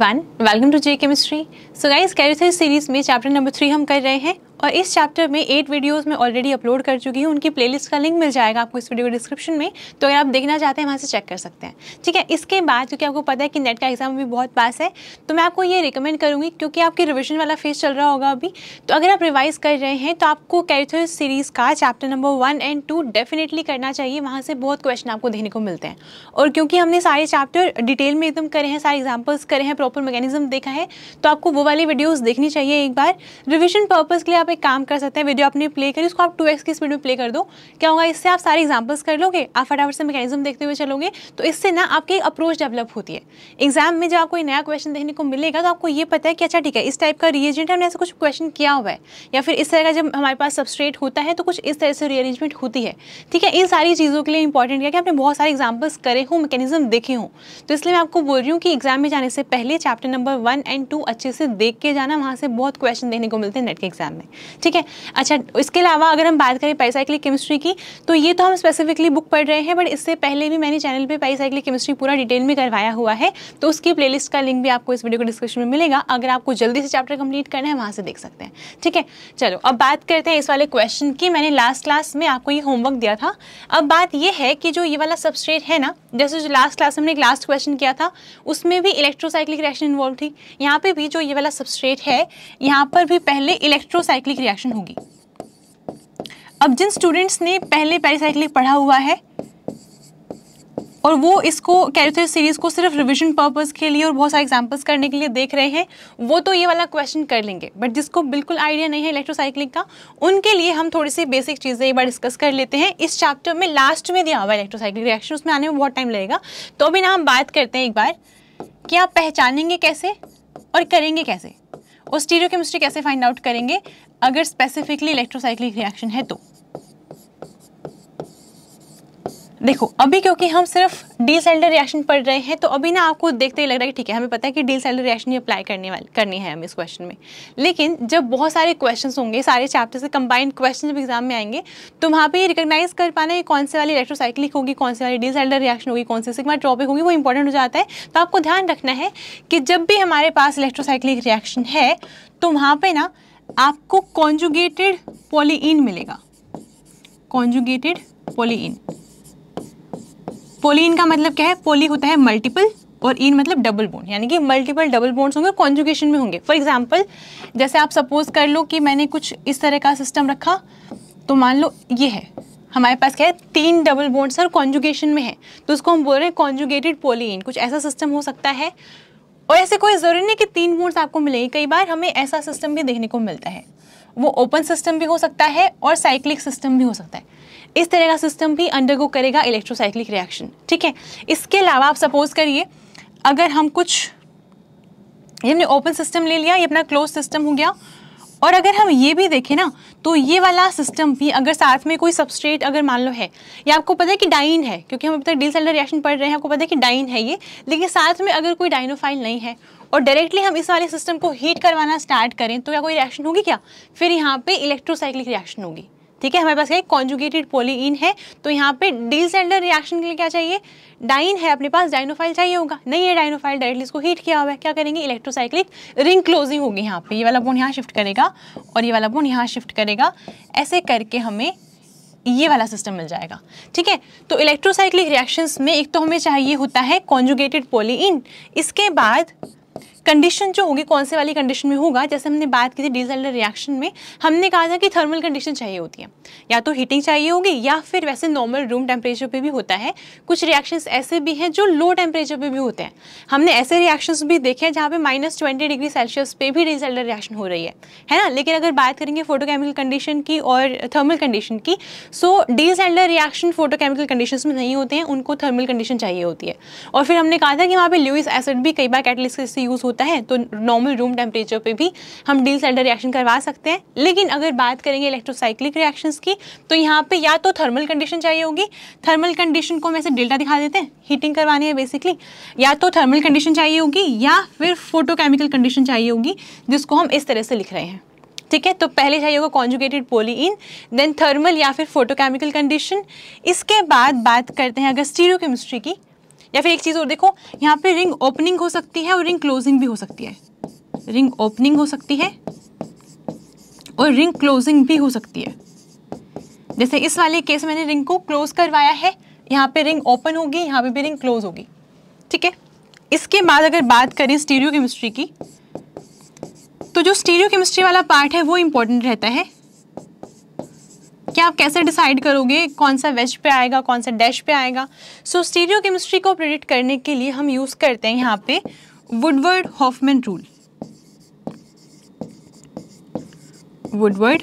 One welcome to J chemistry so guys कैरिथर series में chapter number three हम कर रहे हैं और इस चैप्टर में एट वीडियोस में ऑलरेडी अपलोड कर चुकी हूँ उनकी प्लेलिस्ट का लिंक मिल जाएगा आपको इस वीडियो के डिस्क्रिप्शन में तो अगर आप देखना चाहते हैं वहाँ से चेक कर सकते हैं ठीक है इसके बाद क्योंकि आपको पता है कि नेट का एग्जाम भी बहुत पास है तो मैं आपको ये रिकमेंड करूँगी क्योंकि आपकी रिविजन वाला फेज चल रहा होगा अभी तो अगर आप रिवाइज़ कर रहे हैं तो आपको कैथर सीरीज़ का chapter number one and two definitely करना चाहिए वहाँ से बहुत क्वेश्चन आपको देखने को मिलते हैं और क्योंकि हमने सारे चैप्टर डिटेल में एकदम करे हैं सारे एग्जाम्पल्स करे हैं प्रॉपर मैकेनिज्म देखा है तो आपको वो वाली वीडियोज़ देखनी चाहिए एक बार रिविजन पर्पज़ के लिए आप आप एक काम कर सकते हैं वीडियो अपनी प्ले करी उसको आप टू की स्पीड में प्ले कर दो क्या होगा इससे आप सारे एग्जाम्पल्स कर लोगे आप फटाफट से मैकेनिज्म देखते हुए चलोगे तो इससे ना आपकी अप्रोच डेवलप होती है एग्जाम में जब आपको नया क्वेश्चन देखने को मिलेगा तो आपको ये पता है कि अच्छा ठीक है इस टाइप का रिएजेंट हमने ऐसा कुछ क्वेश्चन किया हुआ है या फिर इस तरह का जब हमारे पास सबस्ट्रेट होता है तो कुछ इस तरह से रीअरेंजमेंट होती है ठीक है इन सारी चीज़ों के लिए इंपॉर्टेंट क्या कि आपने बहुत सारे एग्जाम्पल्स करे हों मैकेनिज्म देखे हों तो इसलिए मैं आपको बोल रही हूँ कि एग्जाम में जाने से पहले chapter number one and two अच्छे से देख के जाना वहाँ से बहुत क्वेश्चन देखने को मिलते हैं नेट के एग्जाम में ठीक है अच्छा इसके अलावा अगर हम बात करें पाइसाइक्लिक केमिस्ट्री की तो ये तो हम स्पेसिफिकली बुक पढ़ रहे हैं बट इससे पहले भी मैंने चैनल पर पाइसाइक्लिक केमिस्ट्री पूरा डिटेल में करवाया हुआ है तो उसकी प्लेलिस्ट का लिंक भी आपको इस वीडियो को डिस्क्रिप्शन में मिलेगा अगर आपको जल्दी से चैप्टर कंप्लीट करना है वहाँ से देख सकते हैं ठीक है चलो अब बात करते हैं इस वाले क्वेश्चन की मैंने लास्ट क्लास में आपको ये होमवर्क दिया था अब बात ये है कि जो ये वाला सबस्ट्रेट है ना जैसे जो लास्ट क्लास में हमने लास्ट क्वेश्चन किया था उसमें भी इलेक्ट्रोसाइक्लिक रिएक्शन इन्वॉल्व थी यहाँ पे भी जो ये वाला सबस्ट्रेट है यहाँ पर भी पहले इलेक्ट्रोसाइक्लिक पेरिसाइक्लिक रिएक्शन होगी अब जिन स्टूडेंट्स ने पहले पेरिसाइक्लिक पढ़ा हुआ है और वो इसको कैरेथर सीरीज को सिर्फ रिवीजन पर्पस के लिए और बहुत सारे एग्जांपल्स करने के लिए देख रहे हैं वो तो ये वाला क्वेश्चन कर लेंगे बट जिसको बिल्कुल आइडिया नहीं है इलेक्ट्रोसाइक्लिक का उनके लिए हम थोड़ी सी बेसिक चीज़ें एक बार डिस्कस कर लेते हैं इस चैप्टर में लास्ट में दिया हुआ इलेक्ट्रोसाइक्लिक रिएक्शन उसमें आने में बहुत टाइम लगेगा तो अभी ना हम बात करते हैं एक बार कि आप पहचानेंगे कैसे और करेंगे कैसे और स्टीरियो केमिस्ट्री कैसे फाइंड आउट करेंगे अगर स्पेसिफिकली इलेक्ट्रोसाइक्लिक रिएक्शन है तो देखो अभी क्योंकि हम सिर्फ डी सेल्डर रिएक्शन पढ़ रहे हैं तो अभी ना आपको देखते ही लग रहा है कि ठीक है हमें पता है कि डी सेल्डर रिएक्शन ही अप्लाई करने वाली करनी है हमें इस क्वेश्चन में लेकिन जब बहुत सारे क्वेश्चंस होंगे सारे चैप्टर से कंबाइंड क्वेश्चन जब एग्जाम में आएंगे तो वहाँ पर ये रिकग्नाइज कर पाना है कौन से वाली इलेक्ट्रोसाइक्लिक होगी कौन से वाली डी सेल्डर रिएक्शन होगी कौन सी सिग्मा ट्रॉपिक होगी वो इंपॉर्टेंट हो जाता है तो आपको ध्यान रखना है कि जब भी हमारे पास इलेक्ट्रोसाइक्लिक रिएक्शन है तो वहाँ पर ना आपको कॉन्जुगेटेड पॉलीइन मिलेगा कॉन्जुगेटेड पॉलीइन पोलीन का मतलब क्या है पोली होता है मल्टीपल और इन मतलब डबल बोन यानी कि मल्टीपल डबल बोन्स होंगे और कॉन्जुगेशन में होंगे फॉर एग्जाम्पल जैसे आप सपोज कर लो कि मैंने कुछ इस तरह का सिस्टम रखा तो मान लो ये है हमारे पास क्या है तीन डबल बोन्ड्स और कॉन्जुगेशन में है तो उसको हम बोल रहे हैं कॉन्जुगेटेड पोलीन कुछ ऐसा सिस्टम हो सकता है और ऐसे कोई ज़रूरी नहीं कि तीन मोड्स आपको मिलेंगे कई बार हमें ऐसा सिस्टम भी देखने को मिलता है वो ओपन सिस्टम भी हो सकता है और साइक्लिक सिस्टम भी हो सकता है इस तरह का सिस्टम भी अंडरगो करेगा इलेक्ट्रोसाइक्लिक रिएक्शन ठीक है इसके अलावा आप सपोज करिए अगर हम कुछ हमने ओपन सिस्टम ले लिया ये अपना क्लोज सिस्टम हो गया और अगर हम ये भी देखें ना तो ये वाला सिस्टम भी अगर साथ में कोई सबस्ट्रेट अगर मान लो है या आपको पता है कि डाइन है क्योंकि हम अभी तक डील सेलर रिएक्शन पढ़ रहे हैं आपको पता है कि डाइन है ये लेकिन साथ में अगर कोई डाइनोफाइल नहीं है और डायरेक्टली हम इस वाले सिस्टम को हीट करवाना स्टार्ट करें तो क्या कोई रिएक्शन होगी क्या फिर यहाँ पे इलेक्ट्रोसाइक्लिक रिएक्शन होगी ठीक है हमारे पास क्या कॉन्जुगेटेड पोलिन है तो यहाँ पे डील सेंडर रिएक्शन के लिए क्या चाहिए डाइन है अपने पास डाइनोफाइल चाहिए होगा नहीं है डाइनोफाइल डायरेक्टली इसको हीट किया हुआ है क्या करेंगे इलेक्ट्रोसाइक्लिक रिंग क्लोजिंग होगी यहाँ पे ये वाला बोन यहाँ शिफ्ट करेगा और ये वाला बोन यहाँ शिफ्ट करेगा ऐसे करके हमें ये वाला सिस्टम मिल जाएगा ठीक है तो इलेक्ट्रोसाइक्लिक रिएक्शंस में एक तो हमें चाहिए होता है कॉन्जुगेटेड पोलिन इसके बाद कंडीशन जो होगी कौन से वाली कंडीशन में होगा जैसे हमने बात की थी डीजल रिएक्शन में हमने कहा था कि थर्मल कंडीशन चाहिए होती है या तो हीटिंग चाहिए होगी या फिर वैसे नॉर्मल रूम टेम्परेचर पे भी होता है कुछ रिएक्शंस ऐसे भी हैं जो लो टेम्परेचर पे भी होते हैं हमने ऐसे रिएक्शंस भी देखे हैं जहाँ पे माइनस ट्वेंटी डिग्री सेल्सियस पे भी डीजल्डर रिएक्शन हो रही है है ना लेकिन अगर बात करेंगे फोटोकेमिकल कंडीशन की और थर्मल कंडीशन की सो डी सेल्डर रिएक्शन फोटोकेमिकल कंडीशन में नहीं होते हैं उनको थर्मल कंडीशन चाहिए होती है और फिर हमने कहा था कि वहाँ पर ल्यूइस एसिड भी कई बार कैटलिस्ट से यूज़ होता है तो नॉर्मल रूम टेम्परेचर पे भी हम डील सेंडर रिएक्शन करवा सकते हैं लेकिन अगर बात करेंगे इलेक्ट्रोसाइक्लिक रिएक्शंस की तो यहाँ पे या तो थर्मल कंडीशन चाहिए होगी थर्मल कंडीशन को हम ऐसे डेल्टा दिखा देते हैं हीटिंग करवानी है बेसिकली या तो थर्मल कंडीशन चाहिए होगी या फिर फोटोकेमिकल कंडीशन चाहिए होगी जिसको हम इस तरह से लिख रहे हैं ठीक है तो पहले चाहिए होगा कॉन्जुगेटेड पोलीइन देन थर्मल या फिर फोटोकेमिकल कंडीशन इसके बाद बात करते हैं अगर स्टीरियो केमिस्ट्री की या फिर एक चीज़ और देखो यहाँ पे रिंग ओपनिंग हो सकती है और रिंग क्लोजिंग भी हो सकती है रिंग ओपनिंग हो सकती है और रिंग क्लोजिंग भी हो सकती है जैसे इस वाले केस मैंने रिंग को क्लोज करवाया है यहाँ पे रिंग ओपन होगी यहाँ पे भी रिंग क्लोज होगी ठीक है इसके बाद अगर बात करें स्टीरियो केमिस्ट्री की तो जो स्टीरियो केमिस्ट्री वाला पार्ट है वो इम्पोर्टेंट रहता है कि आप कैसे डिसाइड करोगे कौन सा वेज पे आएगा कौन सा डैश पे आएगा सो स्टीरियो केमिस्ट्री को प्रिडिक्ट करने के लिए हम यूज़ करते हैं यहाँ पे Woodward Hoffmann rule Woodward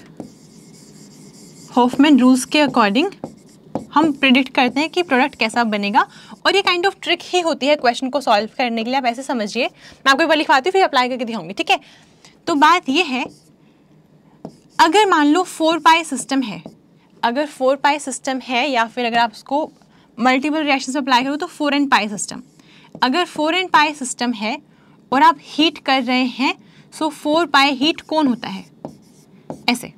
Hoffmann rules के अकॉर्डिंग हम प्रिडिक्ट करते हैं कि प्रोडक्ट कैसा बनेगा और ये काइंड ऑफ ट्रिक ही होती है क्वेश्चन को सॉल्व करने के लिए आप ऐसे समझिए मैं आपको एक बार लिखवाती हूँ फिर अप्लाई करके दिखाऊंगी ठीक है तो बात ये है अगर मान लो फोर पाई सिस्टम है अगर फोर पाई सिस्टम है या फिर अगर आप उसको मल्टीपल रिएक्शन अप्लाई करो तो फोर एंड पाई सिस्टम अगर फोर एंड पाई सिस्टम है और आप हीट कर रहे हैं सो फोर पाई हीट कौन होता है ऐसे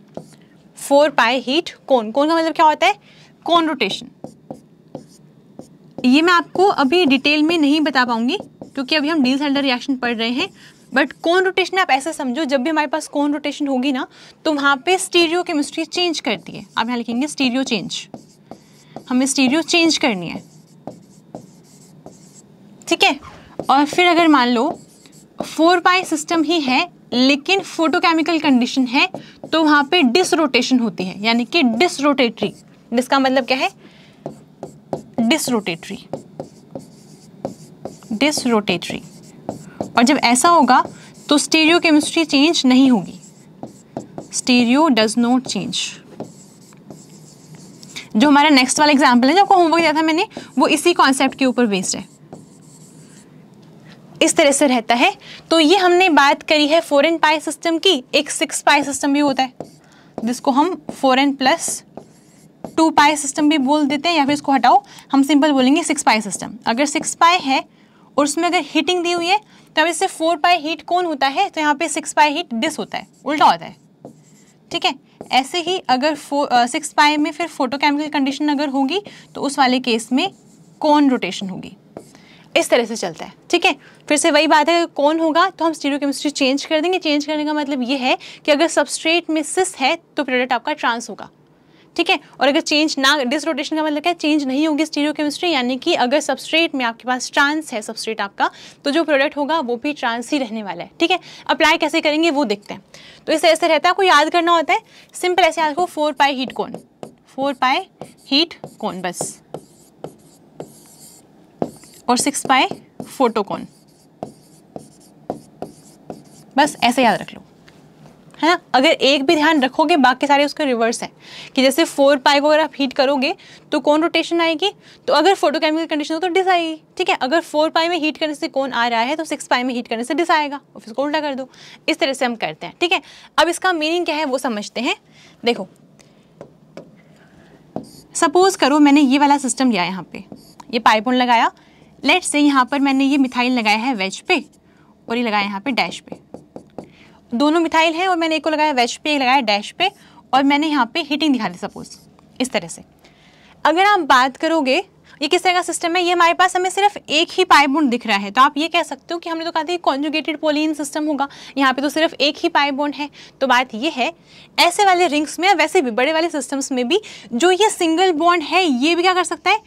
फोर पाई हीट कौन कौन का मतलब क्या होता है कौन रोटेशन ये मैं आपको अभी डिटेल में नहीं बता पाऊंगी क्योंकि अभी हम डील सेंडर रिएक्शन पढ़ रहे हैं बट कौन रोटेशन आप ऐसा समझो जब भी हमारे पास कौन रोटेशन होगी ना तो वहाँ पे स्टीरियो केमिस्ट्री चेंज करती है आप यहाँ लिखेंगे स्टीरियो चेंज हमें स्टीरियो चेंज करनी है ठीक है और फिर अगर मान लो फोर पाई सिस्टम ही है लेकिन फोटोकेमिकल कंडीशन है तो वहाँ पे डिसरोटेशन होती है यानी कि डिसरोटेटरी जिसका मतलब क्या है डिसरोटेटरी डिसरोटेटरी और जब ऐसा होगा तो स्टीरियो केमिस्ट्री चेंज नहीं होगी स्टीरियो डज नॉट चेंज जो हमारा नेक्स्ट वाला एग्जाम्पल है जो आपको होमवर्क दिया था मैंने वो इसी कॉन्सेप्ट के ऊपर बेस्ड है इस तरह से रहता है तो ये हमने बात करी है फोर एंड पाई सिस्टम की एक सिक्स पाई सिस्टम भी होता है जिसको हम four and plus two pi system भी बोल देते हैं या फिर इसको हटाओ हम सिंपल बोलेंगे सिक्स पाई सिस्टम अगर सिक्स पाई है और उसमें अगर हीटिंग दी हुई है तो पे इससे फोर पाई हीट कौन होता है तो यहाँ पे सिक्स पाई हीट डिस होता है उल्टा होता है ठीक है ऐसे ही अगर सिक्स पाई में फिर फोटोकेमिकल कंडीशन अगर होगी तो उस वाले केस में कौन रोटेशन होगी इस तरह से चलता है ठीक है फिर से वही बात है कौन होगा तो हम स्टीरियो केमिस्ट्री चेंज कर देंगे चेंज करने का मतलब ये है कि अगर सबस्ट्रेट में सिस है तो प्रोडक्ट आपका ट्रांस होगा ठीक है और अगर चेंज ना डिसरोटेशन का मतलब क्या चेंज नहीं होगी स्टीरियो केमिस्ट्री यानी कि अगर सबस्ट्रेट में आपके पास ट्रांस है सबस्ट्रेट आपका तो जो प्रोडक्ट होगा वो भी ट्रांस ही रहने वाला है ठीक है अप्लाई कैसे करेंगे वो देखते हैं तो इससे ऐसे रहता है आपको याद करना होता है सिंपल ऐसे आपको फोर पाई हीट कौन फोर पाए हीट कौन बस और सिक्स पाए फोटोकॉन बस ऐसे याद रख लो है ना अगर एक भी ध्यान रखोगे बाकी सारे उसके रिवर्स हैं कि जैसे फोर पाई को अगर आप हीट करोगे तो कौन रोटेशन आएगी तो अगर फोटोकेमिकल कंडीशन हो तो डिस आएगी ठीक है अगर फोर पाई में हीट करने से कौन आ रहा है तो सिक्स पाई में हीट करने से डिस आएगा और फिर उल्टा कर दो इस तरह से हम करते हैं ठीक है अब इसका मीनिंग क्या है वो समझते हैं देखो सपोज करो मैंने ये वाला सिस्टम लिया यहाँ पे ये पाइप लगाया लेट से यहाँ पर मैंने ये मिथाइल लगाया है वेज पे और ये लगाया यहाँ पे डैश पे दोनों मिथाइल हैं और मैंने एक को लगाया वेज पे एक लगाया डैश पे और मैंने यहाँ पे हीटिंग दिखा दी सपोज इस तरह से अगर आप बात करोगे ये किस तरह का सिस्टम है ये हमारे पास हमें सिर्फ एक ही पाइबोन दिख रहा है तो आप ये कह सकते हो कि हमने तो कहा था कि कॉन्जुगेटेड पोलिन सिस्टम होगा यहाँ पे तो सिर्फ एक ही पाइबोन है तो बात ये है ऐसे वाले रिंग्स में वैसे भी बड़े वाले सिस्टम्स में भी जो ये सिंगल बॉन्ड है ये भी क्या कर सकता है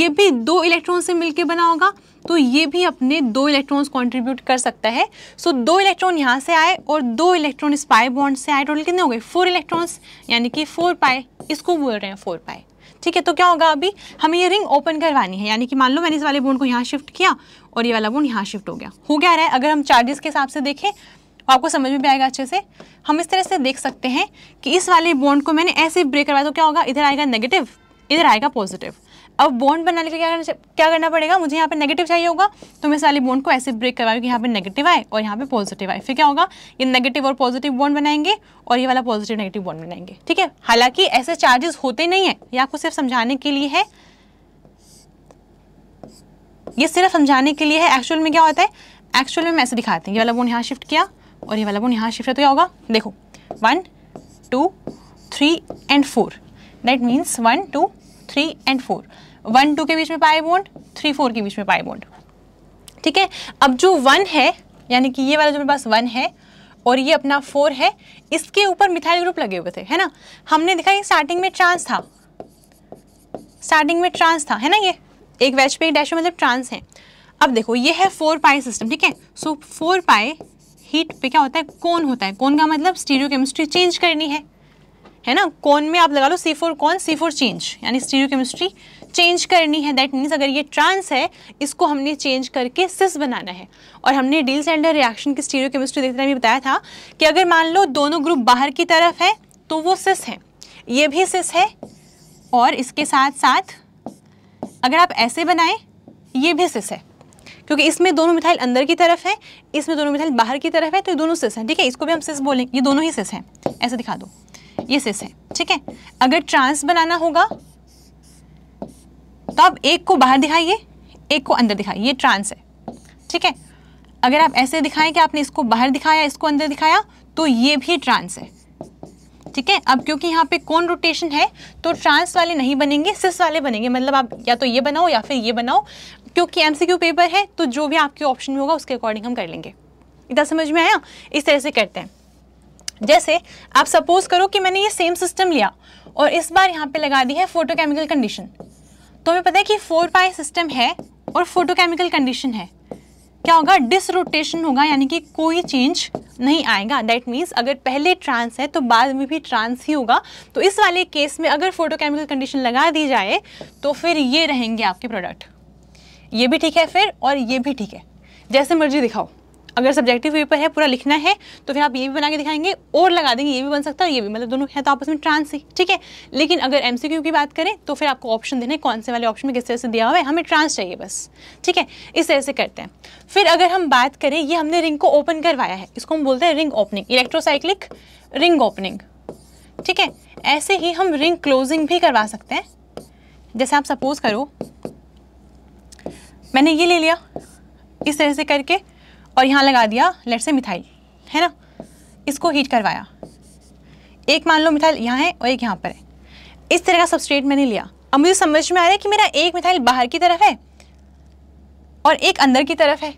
ये भी दो इलेक्ट्रॉन से मिलकर बना होगा तो ये भी अपने दो इलेक्ट्रॉन्स कंट्रीब्यूट कर सकता है सो so, दो इलेक्ट्रॉन यहाँ से आए और दो इलेक्ट्रॉन इस पाए बॉन्ड से आए टोटल कितने हो गए फोर इलेक्ट्रॉन्स यानी कि फोर पाए इसको बोल रहे हैं फोर पाए ठीक है तो क्या होगा अभी हमें ये रिंग ओपन करवानी है यानी कि मान लो मैंने इस वाले बोन को यहाँ शिफ्ट किया और ये वाला बोन यहाँ शिफ्ट हो गया हो गया रहा है अगर हम चार्जेस के हिसाब से देखें तो आपको समझ में भी आएगा अच्छे से हम इस तरह से देख सकते हैं कि इस वाले बोन को मैंने ऐसे ब्रेक करवाया तो क्या होगा इधर आएगा नेगेटिव इधर आएगा पॉजिटिव अब बॉन्ड बनाने के लिए क्या क्या करना पड़ेगा मुझे यहाँ पे नेगेटिव चाहिए होगा तो मैं साली बॉन्ड को ऐसे ब्रेक करवाऊँ कि यहाँ पे नेगेटिव आए और यहाँ पे पॉजिटिव आए फिर क्या होगा ये नेगेटिव और पॉजिटिव बॉन्ड बनाएंगे और ये वाला पॉजिटिव नेगेटिव बॉन्ड बनाएंगे ठीक है हालांकि ऐसे चार्जेस होते नहीं है ये आपको सिर्फ समझाने के लिए है ये सिर्फ समझाने के लिए है एक्चुअल में क्या होता है एक्चुअल में ऐसे दिखाते हैं ये वाला बॉन्ड यहाँ शिफ्ट किया और ये वाला बॉन्ड यहाँ शिफ्ट है तो क्या होगा देखो one two three and four that means one two three and four one two के बीच में पाई बॉन्ड थ्री फोर के बीच में पाई बॉन्ड ठीक है अब जो वन है यानी कि ये वाला जो मेरे पास वन है और ये अपना फोर है इसके ऊपर मिथाइल ग्रुप लगे हुए थे है ना हमने देखा ये स्टार्टिंग में ट्रांस था स्टार्टिंग में ट्रांस था है ना ये एक वेज पे एक डैश मतलब ट्रांस है अब देखो ये है फोर पाई सिस्टम ठीक है सो फोर पाई हीट पे क्या होता है कौन होता है कौन का मतलब स्टीरियो केमिस्ट्री चेंज करनी है है ना कौन में आप लगा लो सी फोर कौन सी फोर चेंज यानी स्टीरियो केमिस्ट्री चेंज करनी है दैट मीन्स अगर ये ट्रांस है इसको हमने चेंज करके सिस बनाना है और हमने डील सेंडर रिएक्शन की स्टीरियो केमिस्ट्री देखते हुए बताया था कि अगर मान लो दोनों ग्रुप बाहर की तरफ है तो वो सिस है ये भी सिस है और इसके साथ साथ अगर आप ऐसे बनाएं ये भी सिस है क्योंकि इसमें दोनों मिथाइल अंदर की तरफ है इसमें दोनों मिथाइल बाहर की तरफ है तो ये दोनों सिस हैं ठीक है इसको भी हम सिस बोलेंगे ये दोनों ही सिस हैं ऐसे दिखा दो ये सिस है ठीक है अगर ट्रांस बनाना होगा तो आप एक को बाहर दिखाइए एक को अंदर दिखाइए ये ट्रांस है ठीक है अगर आप ऐसे दिखाएं कि आपने इसको बाहर दिखाया इसको अंदर दिखाया तो ये भी ट्रांस है ठीक है अब क्योंकि यहाँ पे कौन रोटेशन है तो ट्रांस वाले नहीं बनेंगे सिस वाले बनेंगे मतलब आप या तो ये बनाओ या फिर ये बनाओ क्योंकि एम पेपर है तो जो भी आपके ऑप्शन में होगा उसके अकॉर्डिंग हम कर लेंगे इतना समझ में आया इस तरह से करते हैं जैसे आप सपोज करो कि मैंने ये सेम सिस्टम लिया और इस बार यहाँ पे लगा दी है फोटोकेमिकल कंडीशन तो हमें पता है कि फोर पाई सिस्टम है और फोटोकेमिकल कंडीशन है क्या होगा डिसरोटेशन होगा यानी कि कोई चेंज नहीं आएगा दैट मीन्स अगर पहले ट्रांस है तो बाद में भी ट्रांस ही होगा तो इस वाले केस में अगर फोटोकेमिकल कंडीशन लगा दी जाए तो फिर ये रहेंगे आपके प्रोडक्ट ये भी ठीक है फिर और ये भी ठीक है जैसे मर्जी दिखाओ अगर सब्जेक्टिव पेपर है पूरा लिखना है तो फिर आप ये भी बना के दिखाएंगे और लगा देंगे ये भी बन सकता है ये भी मतलब दोनों है तो आपस में ट्रांस ही ठीक है लेकिन अगर एम की बात करें तो फिर आपको ऑप्शन देना है कौन से वाले ऑप्शन में किस तरह से दिया हुआ है हमें ट्रांस चाहिए बस ठीक है इस तरह से करते हैं फिर अगर हम बात करें ये हमने रिंग को ओपन करवाया है इसको हम बोलते हैं ring opening electrocyclic ring opening ठीक है ऐसे ही हम रिंग क्लोजिंग भी करवा सकते हैं जैसे आप सपोज करो मैंने ये ले लिया इस तरह से करके और यहाँ लगा दिया लेट से मिथाइल है ना इसको हीट करवाया एक मान लो मिथाइल यहाँ है और एक यहाँ पर है इस तरह का सबस्ट्रेट मैंने लिया अब मुझे समझ में आ रहा है कि मेरा एक मिथाइल बाहर की तरफ है और एक अंदर की तरफ है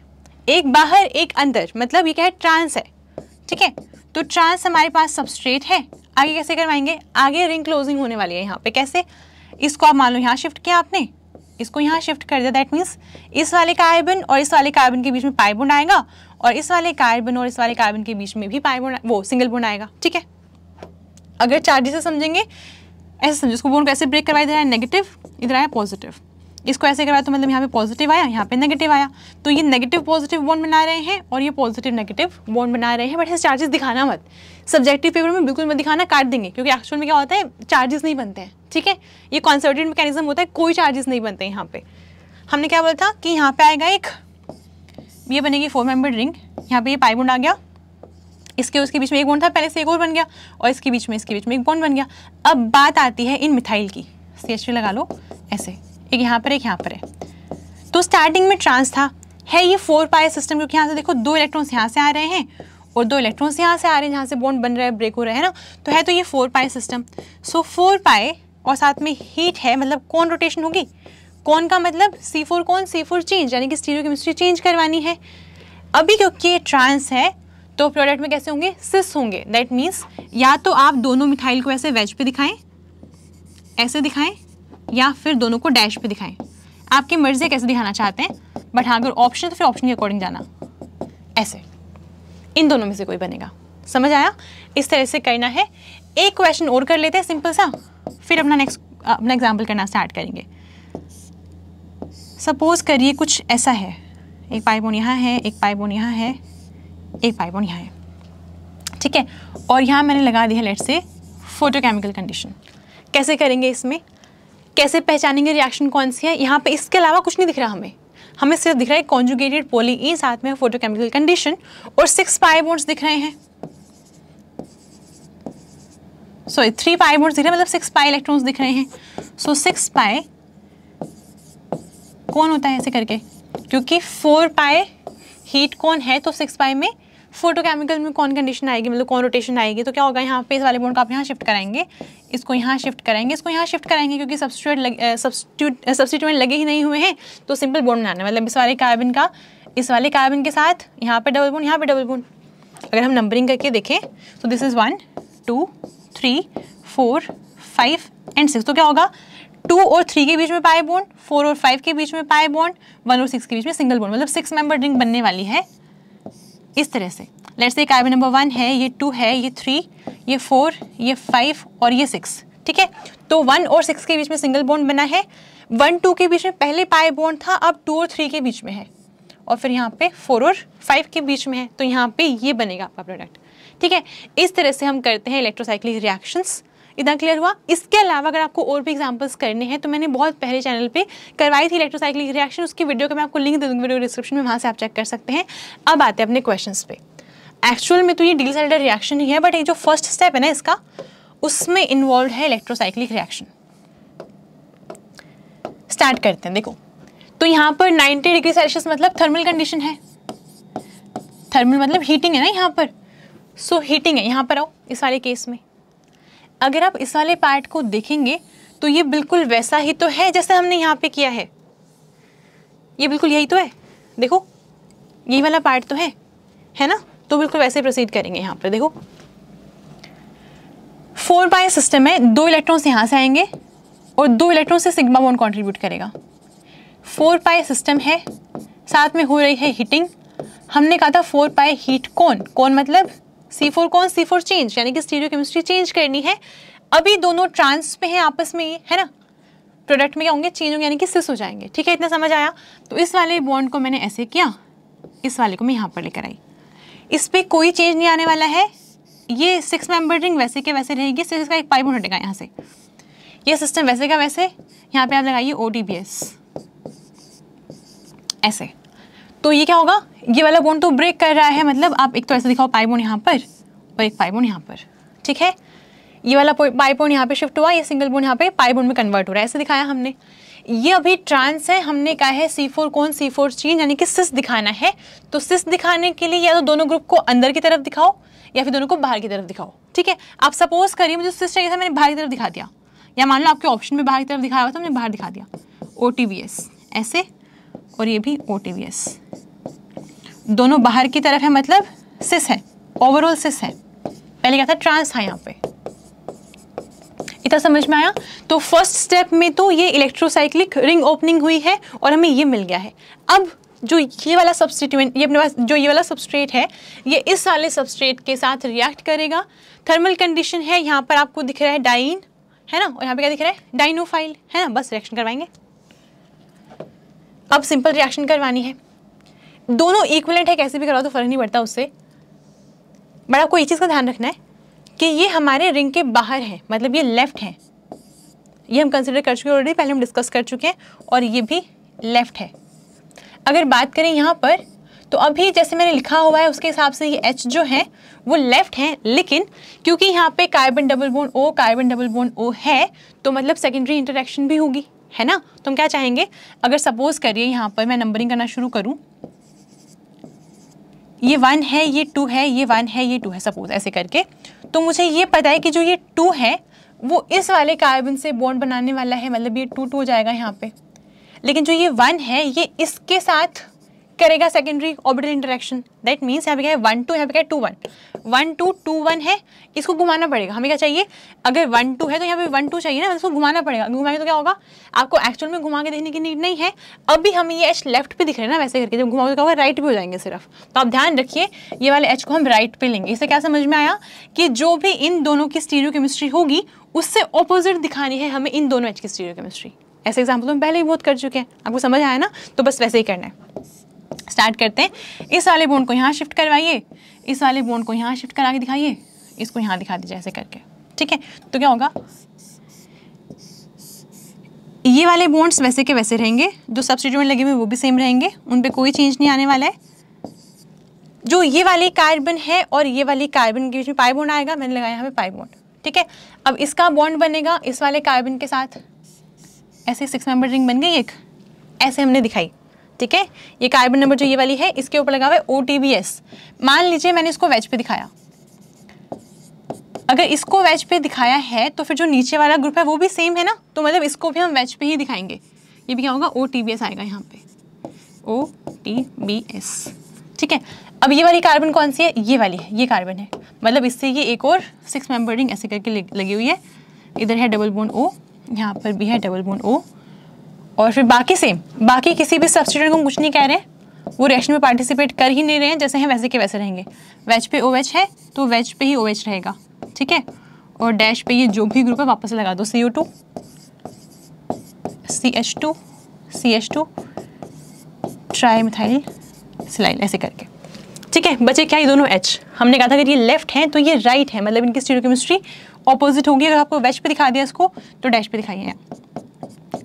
एक बाहर एक अंदर मतलब ये क्या है ट्रांस है ठीक है तो ट्रांस हमारे पास सबस्ट्रेट है आगे कैसे करवाएंगे आगे रिंग क्लोजिंग होने वाली है यहाँ पे कैसे इसको आप मान लो यहाँ शिफ्ट किया आपने इसको यहाँ शिफ्ट कर दिया दैट मीन्स इस वाले कार्बन और इस वाले कार्बन के बीच में बुंड आएगा और इस वाले कार्बन और इस वाले कार्बन के बीच में भी बुंड वो सिंगल बुंड आएगा ठीक है अगर चार्जेस से समझेंगे ऐसे समझो इसको बोन कैसे ब्रेक करवाए इधर आया नेगेटिव इधर आया पॉजिटिव इसको ऐसे करवाया तो मतलब यहाँ पे पॉजिटिव आया यहाँ पे नेगेटिव आया तो ये नेगेटिव पॉजिटिव बॉन्ड बना रहे हैं और ये पॉजिटिव नेगेटिव बॉन्ड बना रहे हैं बट ऐसे चार्जेस दिखाना मत सब्जेक्टिव पेपर में बिल्कुल मत दिखाना काट देंगे क्योंकि एक्चुअल में क्या होता है चार्जेस नहीं बनते हैं ठीक है ये कॉन्सर्टेड मैकेनिज्म होता है कोई चार्जेस नहीं बनते यहाँ पे हमने क्या बोला था कि यहाँ पे आएगा एक ये बनेगी फोर मेम्बर रिंग यहाँ पे ये पाइबोंड आ गया इसके उसके बीच में एक बॉन्ड था पहले से एक और बन गया और इसके बीच में इसके बीच में एक बॉन्ड बन गया अब बात आती है इन मिथाइल की सी लगा लो ऐसे एक यहाँ पर एक यहाँ पर है तो स्टार्टिंग में ट्रांस था है ये फोर पाए सिस्टम क्योंकि यहाँ से देखो दो इलेक्ट्रॉन्स यहाँ से आ रहे हैं और दो इलेक्ट्रॉन्स यहाँ से आ रहे हैं जहाँ से बॉन्ड बन रहा है ब्रेक हो रहा है ना तो है तो ये four pi system so four pi और साथ में हीट है मतलब कौन रोटेशन होगी कौन का मतलब सी फोर कौन सी फोर चेंज यानी कि स्टीरियो केमिस्ट्री चेंज करवानी है अभी क्योंकि ये ट्रांस है तो प्रोडक्ट में कैसे होंगे सिस होंगे दैट मीन्स या तो आप दोनों मिथाइल को ऐसे वेज पे दिखाएं ऐसे दिखाएं या फिर दोनों को डैश पे दिखाएं आपकी मर्जी कैसे दिखाना चाहते हैं बट हाँ अगर ऑप्शन तो फिर ऑप्शन के अकॉर्डिंग जाना ऐसे इन दोनों में से कोई बनेगा समझ आया इस तरह से करना है एक क्वेश्चन और कर लेते हैं सिंपल सा फिर अपना नेक्स्ट अपना एग्जाम्पल करना स्टार्ट करेंगे सपोज करिए कुछ ऐसा है एक पाइपोन यहाँ है एक पाइपोन यहाँ है एक पाइपोन यहाँ है ठीक है और यहाँ मैंने लगा दिया है लेट से फोटोकेमिकल कंडीशन कैसे करेंगे इसमें कैसे पहचानेंगे रिएक्शन कौन सी है यहाँ पे इसके अलावा कुछ नहीं दिख रहा हमें हमें सिर्फ दिख रहा है कॉन्जुगेटेड पोली e, साथ में फोटोकेमिकल कंडीशन और सिक्स पाई बोन्स दिख रहे हैं सॉरी थ्री पाई बोन्स दिख रहे हैं मतलब सिक्स पाई इलेक्ट्रॉन्स दिख रहे हैं सो सिक्स पाए कौन होता है ऐसे करके क्योंकि फोर पाए हीट कौन है तो सिक्स पाई में फोटोकेमिकल में कौन कंडीशन आएगी मतलब कौन रोटेशन आएगी तो क्या होगा यहाँ पे इस वाले बोर्ड को आप यहाँ शिफ्ट कराएंगे इसको यहाँ शिफ्ट कराएंगे इसको यहाँ शिफ्ट कराएंगे क्योंकि सब्सिट्यूट सब्सटीट्यूट सब्सिट्यूट लगे ही नहीं हुए हैं तो सिंपल बॉन्ड बनाना मतलब इस वाले कार्बन का इस वाले कार्बन के साथ यहाँ पर डबल बोन यहाँ पर डबल बोन अगर हम नंबरिंग करके देखें तो this is one two three four five and six तो क्या होगा टू और थ्री के बीच में पाए बोन फोर और फाइव के बीच में पाए बोन वन और सिक्स के बीच में सिंगल बोन मतलब सिक्स मेंबर रिंग बनने वाली है इस तरह से let's say carbon number one है ये टू है ये थ्री ये फोर ये फाइव और ये सिक्स ठीक है तो वन और सिक्स के बीच में सिंगल बॉन्ड बना है वन टू के बीच में पहले पाए बॉन्ड था अब टू और थ्री के बीच में है और फिर यहाँ पे फोर और फाइव के बीच में है तो यहाँ पे ये बनेगा आपका प्रोडक्ट ठीक है इस तरह से हम करते हैं इलेक्ट्रोसाइक्लिक रिएक्शंस इतना क्लियर हुआ इसके अलावा अगर आपको और भी एग्जाम्पल्स करने हैं तो मैंने बहुत पहले चैनल पर करवाई थी इलेक्ट्रोसाइक्लिक रिएक्शन उसकी वीडियो का मैं आपको लिंक दे दूँगी वीडियो डिस्क्रिप्शन में वहाँ से आप चेक कर सकते हैं अब आते हैं अपने क्वेश्चन पे एक्चुअल में तो ये डील साइड रिएक्शन ही है बट ये जो फर्स्ट स्टेप है ना इसका उसमें इन्वॉल्व है इलेक्ट्रोसाइक्लिक रिएक्शन स्टार्ट करते हैं देखो तो यहाँ पर 90 डिग्री सेल्सियस मतलब थर्मल कंडीशन है थर्मल मतलब हीटिंग है ना यहाँ पर सो so, हीटिंग है यहाँ पर आओ इस वाले केस में अगर आप इस वाले पार्ट को देखेंगे तो ये बिल्कुल वैसा ही तो है जैसे हमने यहाँ पे किया है ये बिल्कुल यही तो है देखो यही वाला पार्ट तो है है ना तो बिल्कुल वैसे प्रोसीड करेंगे यहाँ पर देखो फोर बाय सिस्टम है दो इलेक्ट्रॉन्स यहाँ से आएंगे और दो इलेक्ट्रॉन से सिग्मा बॉन्ड कंट्रीब्यूट करेगा फोर पाए सिस्टम है साथ में हो रही है हीटिंग हमने कहा था फोर पाए हीट कौन कौन मतलब सी फोर कौन सी फोर चेंज यानी कि स्टीरियो केमिस्ट्री चेंज करनी है अभी दोनों ट्रांस पे हैं आपस में है ना प्रोडक्ट में क्या होंगे चेंज होंगे यानी कि सिस हो जाएंगे ठीक है इतना समझ आया तो इस वाले बॉन्ड को मैंने ऐसे किया इस वाले को मैं यहाँ पर लेकर आई इस पर कोई चेंज नहीं आने वाला है ये सिक्स मेंबर रिंग वैसे के वैसे रहेगी सिर्फ इसका एक पाइप हटेगा यहाँ से ये सिस्टम वैसे का वैसे यहाँ पे आप लगाइए ओ ऐसे तो ये क्या होगा ये वाला बोन तो ब्रेक कर रहा है मतलब आप एक तो ऐसे दिखाओ पाई बोन यहाँ पर और एक पाई बोन यहाँ पर ठीक है ये वाला पाई बोन यहाँ पे शिफ्ट हुआ ये सिंगल बोन यहाँ पे पाई बोन में कन्वर्ट हो रहा है ऐसे दिखाया हमने ये अभी ट्रांस है हमने कहा है सी फोर कौन सी फोर चीन यानी कि सिस दिखाना है तो सिस दिखाने के लिए या तो दोनों ग्रुप को अंदर की तरफ दिखाओ या फिर दोनों को बाहर की तरफ दिखाओ ठीक है आप सपोज करिए मुझे सिस चाहिए था मैंने बाहर की तरफ दिखा दिया या मान लो आपके ऑप्शन में बाहर की तरफ दिखाया हुआ था मैंने बाहर दिखा दिया ओ ऐसे और ये भी ओ दोनों बाहर की तरफ है मतलब सिस है ओवरऑल सिस है पहले क्या था ट्रांस था यहाँ पे इतना समझ में आया तो फर्स्ट स्टेप में तो ये इलेक्ट्रोसाइक्लिक रिंग ओपनिंग हुई है और हमें ये मिल गया है अब जो ये वाला सब्सटीट्यूएंट ये अपने पास जो ये वाला सब्सट्रेट है ये इस वाले सब्सट्रेट के साथ रिएक्ट करेगा थर्मल कंडीशन है यहाँ पर आपको दिख रहा है डाइन है ना और यहाँ पे क्या दिख रहा है डाइनोफाइल है ना बस रिएक्शन करवाएंगे अब सिंपल रिएक्शन करवानी है दोनों इक्वलेंट है कैसे भी करवाओ तो फ़र्क नहीं पड़ता उससे बट आपको एक चीज़ का ध्यान रखना है कि ये हमारे रिंग के बाहर है मतलब ये लेफ़्ट है ये हम कंसिडर कर चुके हैं ऑलरेडी पहले हम डिस्कस कर चुके हैं और ये भी लेफ़्ट है अगर बात करें यहाँ पर तो अभी जैसे मैंने लिखा हुआ है उसके हिसाब से ये एच जो है वो लेफ़्ट है लेकिन क्योंकि यहाँ पे carbon double bond O carbon double bond O है तो मतलब सेकेंडरी इंटरेक्शन भी होगी है ना तो हम क्या चाहेंगे अगर सपोज करिए यहाँ पर मैं नंबरिंग करना शुरू करूँ ये वन है ये टू है ये वन है ये टू है सपोज ऐसे करके तो मुझे ये पता है कि जो ये टू है वो इस वाले कार्बन से बॉन्ड बनाने वाला है मतलब ये टू टू हो जाएगा यहाँ पे लेकिन जो ये वन है ये इसके साथ करेगा secondary orbital interaction that means यहाँ पे क्या है वन टू यहाँ पे क्या है two one one two two one है इसको घुमाना पड़ेगा हमें क्या चाहिए अगर वन टू है तो यहाँ पे वन टू चाहिए ना इसको घुमाना पड़ेगा घुमाएंगे तो क्या होगा आपको एक्चुअल में घुमा के देखने की नीड नहीं है अभी हमें ये एच लेफ्ट पे दिख रहे हैं ना वैसे करके जब घुमाओगे तो क्या होगा राइट पे हो जाएंगे सिर्फ तो आप ध्यान रखिए ये वाले एच को हम राइट पर लेंगे इससे क्या समझ में आया कि जो भी इन दोनों की स्टीरियो केमिस्ट्री होगी उससे ऑपोजिट दिखानी है हमें इन दोनों एच की स्टीरियो केमिस्ट्री ऐसे एग्जाम्पल तो हम पहले ही बहुत कर चुके हैं आपको समझ आया ना तो बस वैसे ही करना है स्टार्ट करते हैं इस वाले बोन को यहाँ शिफ्ट करवाइए इस वाले बोन को यहाँ शिफ्ट करा के दिखाइए इसको यहाँ दिखा दीजिए ऐसे करके ठीक है तो क्या होगा ये वाले बोन्स वैसे के वैसे रहेंगे जो सब्सिट्यूट लगे हुए वो भी सेम रहेंगे उन पर कोई चेंज नहीं आने वाला है जो ये वाली कार्बन है और ये वाली कार्बन के बीच में पाई बोन आएगा मैंने लगाया यहाँ पे पाई बोन ठीक है अब इसका बॉन्ड बनेगा इस वाले कार्बन के साथ ऐसे सिक्स मेंबर रिंग बन गई एक ऐसे हमने दिखाई ठीक है ये कार्बन नंबर जो ये वाली है इसके ऊपर लगा हुआ है ओ मान लीजिए मैंने इसको वेज पे दिखाया अगर इसको वेज पे दिखाया है तो फिर जो नीचे वाला ग्रुप है वो भी सेम है ना तो मतलब इसको भी हम वेज पे ही दिखाएंगे ये भी क्या होगा ओ आएगा यहाँ पे ओ ठीक है अब ये वाली कार्बन कौन सी है ये वाली है ये कार्बन है मतलब इससे ये एक और सिक्स मेंबर रिंग ऐसे करके लगी हुई है इधर है डबल बोन ओ यहाँ पर भी है डबल बोन ओ और फिर बाकी सेम बाकी किसी भी सब्सटीट्यूट को हम कुछ नहीं कह रहे हैं वो रिएक्शन में पार्टिसिपेट कर ही नहीं रहे हैं जैसे हैं वैसे के वैसे रहेंगे वेज पे ओ है तो वेज पे ही ओ रहेगा ठीक है और डैश पे ये जो भी ग्रुप है वापस लगा दो C O two C H two C H two tri methyl silyl ऐसे करके ठीक है बचे क्या ये दोनों एच हमने कहा था अगर ये लेफ्ट हैं तो ये राइट right है मतलब इनकी स्टीरियो केमिस्ट्री ऑपोजिट होगी अगर आपको वेज पे दिखा दिया इसको तो डैश पे दिखाइए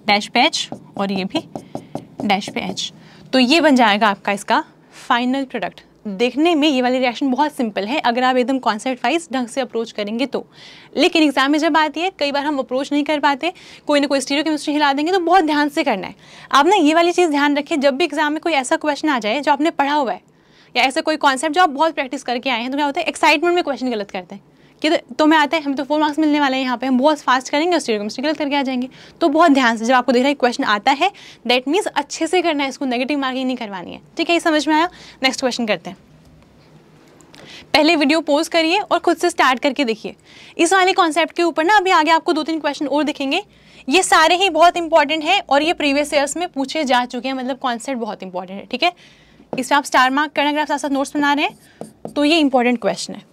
डैश पे एच और ये भी डैश पे एच तो ये बन जाएगा आपका इसका फाइनल प्रोडक्ट देखने में ये वाली रिएक्शन बहुत सिंपल है अगर आप एकदम कॉन्सेप्ट वाइज ढंग से अप्रोच करेंगे तो लेकिन एग्जाम में जब आती है कई बार हम अप्रोच नहीं कर पाते कोई ना कोई स्टीरियो केमिस्ट्री हिला देंगे तो बहुत ध्यान से करना है आप ना ये वाली चीज़ ध्यान रखें जब भी एग्जाम में कोई ऐसा क्वेश्चन आ जाए जो आपने पढ़ा हुआ है या ऐसा कोई कॉन्सेप्ट जो आप बहुत प्रैक्टिस करके आए हैं तो क्या होता है एक्साइटमेंट में क्वेश्चन गलत करते हैं कि तो, तो मैं आता है हम तो फोर मार्क्स मिलने वाले हैं यहाँ पे हम बहुत फास्ट करेंगे और स्टीरियोकेमिस्ट्री गलत करके आ जाएंगे तो बहुत ध्यान से जब आपको देख रहा है क्वेश्चन आता है दैट मीन्स अच्छे से करना है इसको नेगेटिव मार्किंग नहीं करवानी है ठीक है ये समझ में आया नेक्स्ट क्वेश्चन करते हैं पहले वीडियो पोज करिए और खुद से स्टार्ट करके देखिए इस वाले कॉन्सेप्ट के ऊपर ना अभी आगे आपको दो तीन क्वेश्चन और दिखेंगे ये सारे ही बहुत इंपॉर्टेंट हैं और ये प्रीवियस ईयर्स में पूछे जा चुके हैं मतलब कॉन्सेप्ट बहुत इंपॉर्टेंट है ठीक है इसमें आप स्टार मार्क करना अगर आप साथ साथ नोट्स बना रहे हैं तो ये इंपॉर्टेंट क्वेश्चन है